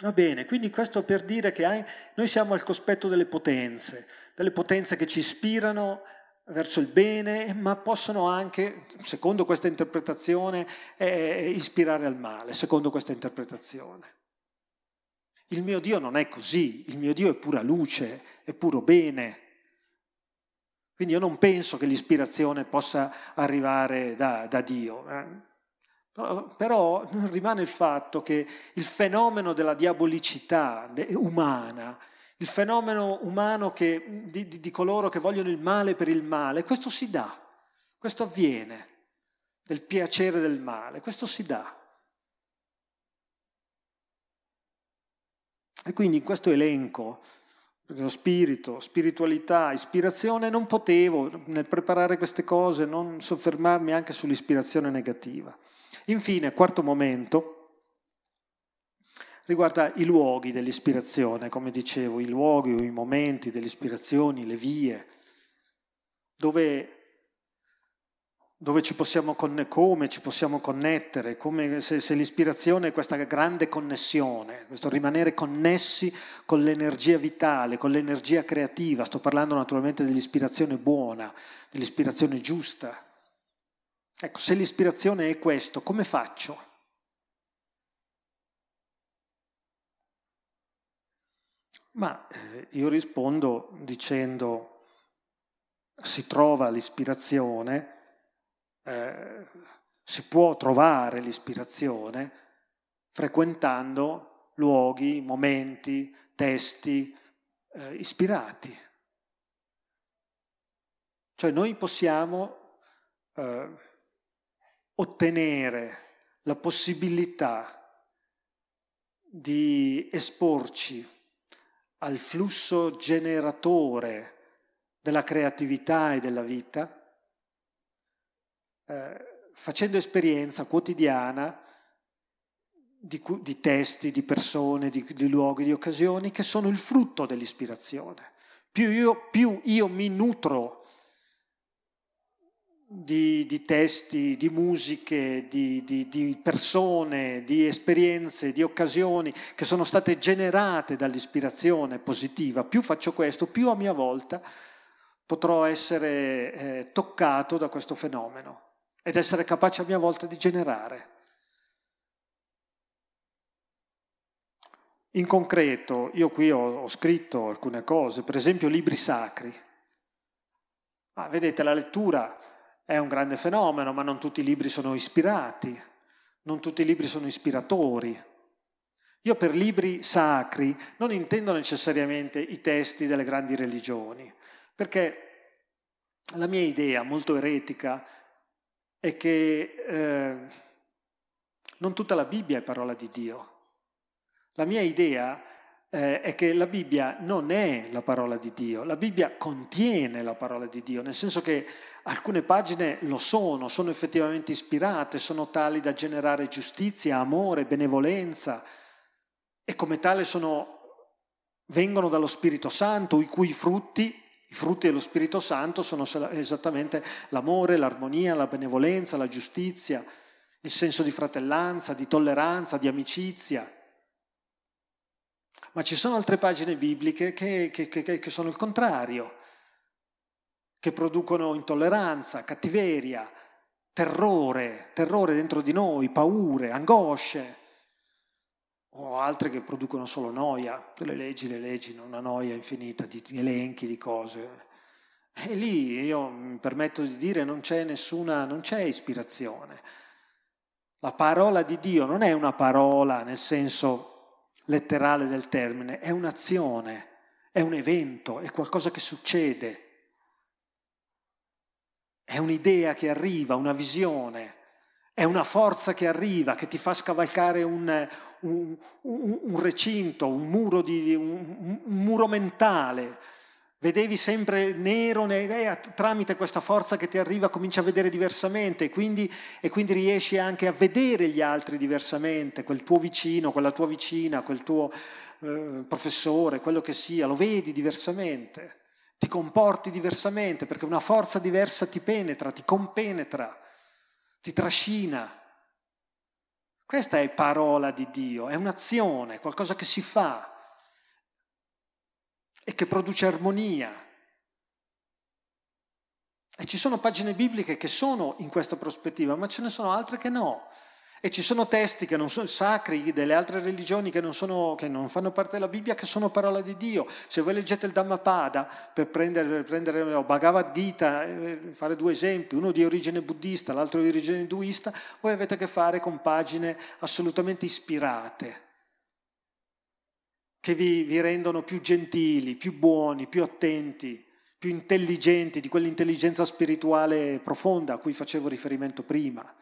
Va bene, quindi questo per dire che noi siamo al cospetto delle potenze, delle potenze che ci ispirano verso il bene, ma possono anche, secondo questa interpretazione, eh, eh, ispirare al male, secondo questa interpretazione. Il mio Dio non è così, il mio Dio è pura luce, è puro bene. Quindi io non penso che l'ispirazione possa arrivare da, da Dio. Eh? Però rimane il fatto che il fenomeno della diabolicità umana, il fenomeno umano che, di, di, di coloro che vogliono il male per il male, questo si dà, questo avviene, del piacere del male, questo si dà. E quindi in questo elenco dello spirito, spiritualità, ispirazione, non potevo nel preparare queste cose non soffermarmi anche sull'ispirazione negativa. Infine, quarto momento, riguarda i luoghi dell'ispirazione, come dicevo, i luoghi o i momenti delle ispirazioni, le vie, dove, dove ci possiamo conne- come ci possiamo connettere, come se, se l'ispirazione è questa grande connessione, questo rimanere connessi con l'energia vitale, con l'energia creativa. Sto parlando naturalmente dell'ispirazione buona, dell'ispirazione giusta, Ecco, se l'ispirazione è questo, come faccio? Ma eh, io rispondo dicendo, si trova l'ispirazione, eh, si può trovare l'ispirazione frequentando luoghi, momenti, testi eh, ispirati. Cioè noi possiamo... Eh, ottenere la possibilità di esporci al flusso generatore della creatività e della vita, eh, facendo esperienza quotidiana di, di testi, di persone, di, di, luoghi, di occasioni che sono il frutto dell'ispirazione. Più io, più io mi nutro di, di testi, di musiche, di, di, di persone, di esperienze, di occasioni che sono state generate dall'ispirazione positiva. Più faccio questo, più a mia volta potrò essere eh, toccato da questo fenomeno ed essere capace a mia volta di generare. In concreto, io qui ho, ho scritto alcune cose, per esempio libri sacri. Ah, vedete, la lettura è un grande fenomeno, ma non tutti i libri sono ispirati, non tutti i libri sono ispiratori. Io per libri sacri non intendo necessariamente i testi delle grandi religioni, perché la mia idea molto eretica è che eh, non tutta la Bibbia è parola di Dio. La mia idea è eh, è che la Bibbia non è la parola di Dio, la Bibbia contiene la parola di Dio, nel senso che alcune pagine lo sono, sono effettivamente ispirate, sono tali da generare giustizia, amore, benevolenza e come tale sono, vengono dallo Spirito Santo, i cui frutti, i frutti dello Spirito Santo sono esattamente l'amore, l'armonia, la benevolenza, la giustizia, il senso di fratellanza, di tolleranza, di amicizia. Ma ci sono altre pagine bibliche che, che, che, che sono il contrario, che producono intolleranza, cattiveria, terrore, terrore dentro di noi, paure, angosce, o altre che producono solo noia, le leggi, le leggi, una noia infinita di elenchi, di cose. E lì io mi permetto di dire non c'è nessuna, non c'è ispirazione. La parola di Dio non è una parola nel senso letterale del termine, è un'azione, è un evento, è qualcosa che succede, è un'idea che arriva, una visione, è una forza che arriva, che ti fa scavalcare un, un, un, recinto, un muro, di, un muro mentale, vedevi sempre nero e eh, tramite questa forza che ti arriva cominci a vedere diversamente e quindi, e quindi, riesci anche a vedere gli altri diversamente, quel tuo vicino, quella tua vicina, quel tuo eh, professore, quello che sia, lo vedi diversamente, ti comporti diversamente perché una forza diversa ti penetra, ti compenetra, ti trascina. Questa è parola di Dio, è un'azione, qualcosa che si fa e che produce armonia. E ci sono pagine bibliche che sono in questa prospettiva, ma ce ne sono altre che no. E ci sono testi che non sono sacri delle altre religioni che non, sono, che non fanno parte della Bibbia, che sono parola di Dio. Se voi leggete il Dhammapada, per prendere, per prendere no, Bhagavad Gita, eh, fare due esempi, uno di origine buddista, l'altro di origine induista, voi avete a che fare con pagine assolutamente ispirate che vi, vi rendono più gentili, più buoni, più attenti, più intelligenti, di quell'intelligenza spirituale profonda a cui facevo riferimento prima.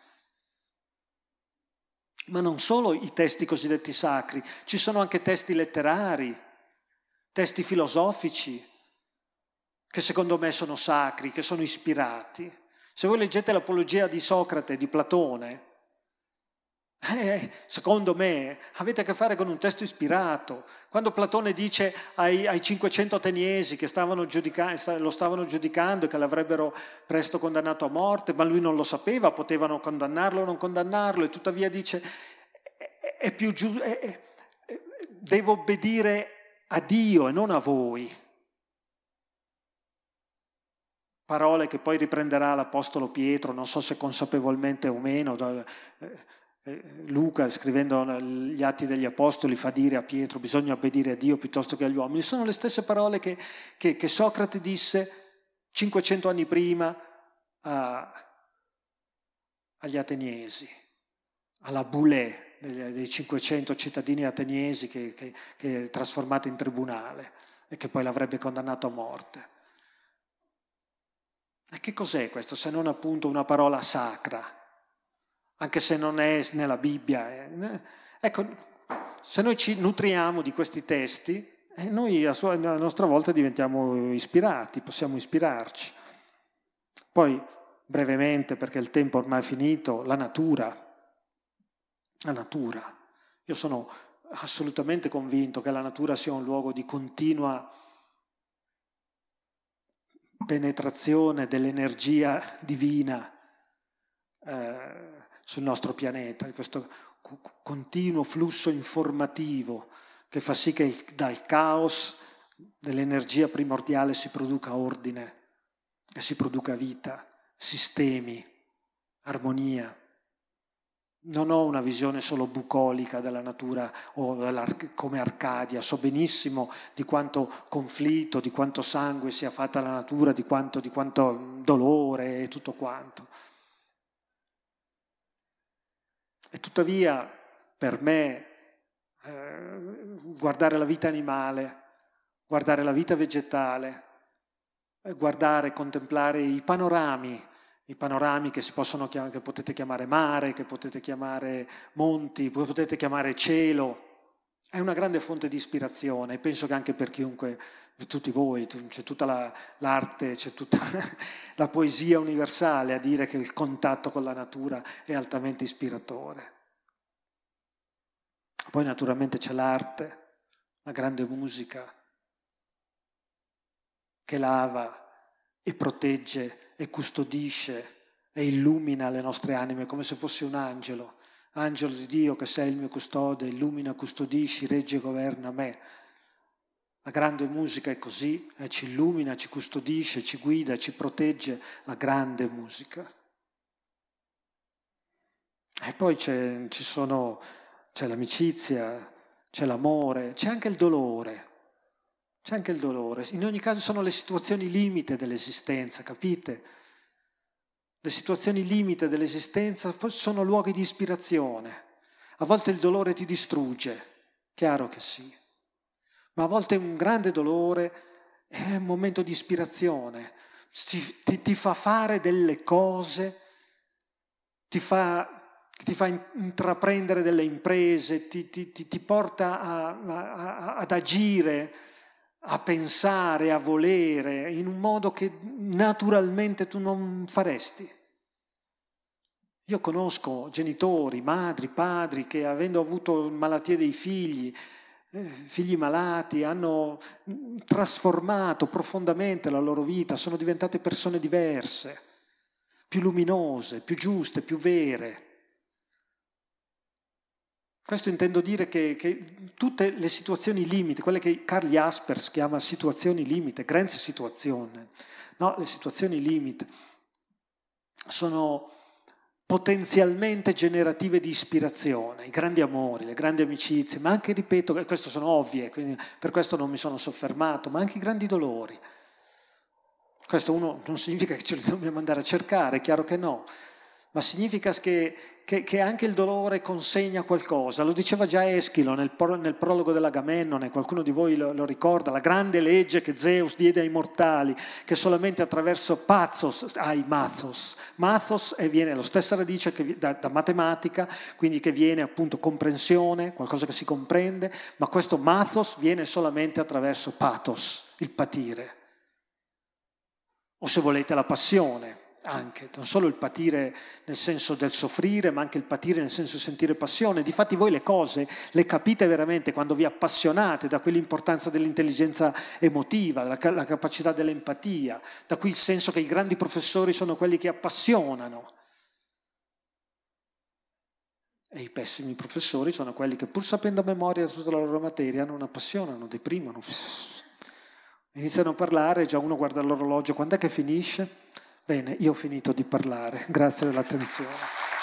Ma non solo i testi cosiddetti sacri, ci sono anche testi letterari, testi filosofici, che secondo me sono sacri, che sono ispirati. Se voi leggete l'apologia di Socrate, di Platone, eh, eh, secondo me avete a che fare con un testo ispirato. Quando Platone dice ai, ai 500 ateniesi che stavano giudica- lo stavano giudicando e che l'avrebbero presto condannato a morte, ma lui non lo sapeva, potevano condannarlo o non condannarlo, e tuttavia dice, è, è più giu- è, è, devo obbedire a Dio e non a voi. Parole che poi riprenderà l'Apostolo Pietro, non so se consapevolmente o meno. Eh, eh, Luca, scrivendo gli atti degli Apostoli, fa dire a Pietro bisogna obbedire a Dio piuttosto che agli uomini, sono le stesse parole che, che, che Socrate disse 500 anni prima a, agli ateniesi, alla Boulé dei 500 cittadini ateniesi che, che, che trasformata in tribunale e che poi l'avrebbe condannato a morte. E che cos'è questo se non appunto una parola sacra? anche se non è nella Bibbia. Eh. Ecco, se noi ci nutriamo di questi testi, eh, noi a, sua, a nostra volta diventiamo ispirati, possiamo ispirarci. Poi, brevemente, perché il tempo ormai è finito, la natura. La natura. Io sono assolutamente convinto che la natura sia un luogo di continua penetrazione dell'energia divina. Eh, sul nostro pianeta, questo continuo flusso informativo che fa sì che il, dal caos dell'energia primordiale si produca ordine, e si produca vita, sistemi, armonia. Non ho una visione solo bucolica della natura o come Arcadia, so benissimo di quanto conflitto, di quanto sangue sia fatta la natura, di quanto, di quanto dolore e tutto quanto. E tuttavia per me eh, guardare la vita animale, guardare la vita vegetale, eh, guardare, contemplare i panorami, i panorami che, chiam- che potete chiamare mare, che potete chiamare monti, potete chiamare cielo, è una grande fonte di ispirazione, e penso che anche per chiunque, per tutti voi, c'è tutta la, l'arte, c'è tutta la poesia universale a dire che il contatto con la natura è altamente ispiratore. Poi naturalmente c'è l'arte, la grande musica che lava e protegge e custodisce e illumina le nostre anime come se fosse un angelo Angelo di Dio che sei il mio custode, illumina, custodisci, regge e governa me. La grande musica è così, eh, ci illumina, ci custodisce, ci guida, ci protegge la grande musica. E poi c'è, sono, c'è l'amicizia, c'è l'amore, c'è anche il dolore. C'è anche il dolore. In ogni caso sono le situazioni limite dell'esistenza, capite? le situazioni limite dell'esistenza sono luoghi di ispirazione. A volte il dolore ti distrugge, chiaro che sì, ma a volte un grande dolore è un momento di ispirazione, si, ti, ti, fa fare delle cose, ti fa, ti fa intraprendere delle imprese, ti, ti porta a, a, a, ad agire a pensare, a volere in un modo che naturalmente tu non faresti. Io conosco genitori, madri, padri che avendo avuto malattie dei figli, eh, figli malati, hanno trasformato profondamente la loro vita, sono diventate persone diverse, più luminose, più giuste, più vere. Questo intendo dire che, che, tutte le situazioni limite, quelle che Karl Jaspers chiama situazioni limite, Grenz situazione, no? le situazioni limite, sono potenzialmente generative di ispirazione, i grandi amori, le grandi amicizie, ma anche, ripeto, e queste sono ovvie, quindi per questo non mi sono soffermato, ma anche i grandi dolori. Questo uno non significa che ce li dobbiamo andare a cercare, è chiaro che no, ma significa che che, che, anche il dolore consegna qualcosa. Lo diceva già Eschilo nel, nel prologo dell'Agamennone, qualcuno di voi lo, lo, ricorda, la grande legge che Zeus diede ai mortali, che solamente attraverso pazzos, ai mathos. Mathos viene la stessa radice che, da, da, matematica, quindi che viene appunto comprensione, qualcosa che si comprende, ma questo mathos viene solamente attraverso pathos, il patire. O se volete la passione, anche, non solo il patire nel senso del soffrire, ma anche il patire nel senso di sentire passione. Difatti voi le cose le capite veramente quando vi appassionate da quell'importanza dell'intelligenza emotiva, la capacità dell'empatia, da qui il senso che i grandi professori sono quelli che appassionano. E i pessimi professori sono quelli che pur sapendo a memoria tutta la loro materia non appassionano, deprimono. Iniziano a parlare, già uno guarda l'orologio, quando è che finisce? Bene, io ho finito di parlare, grazie dell'attenzione.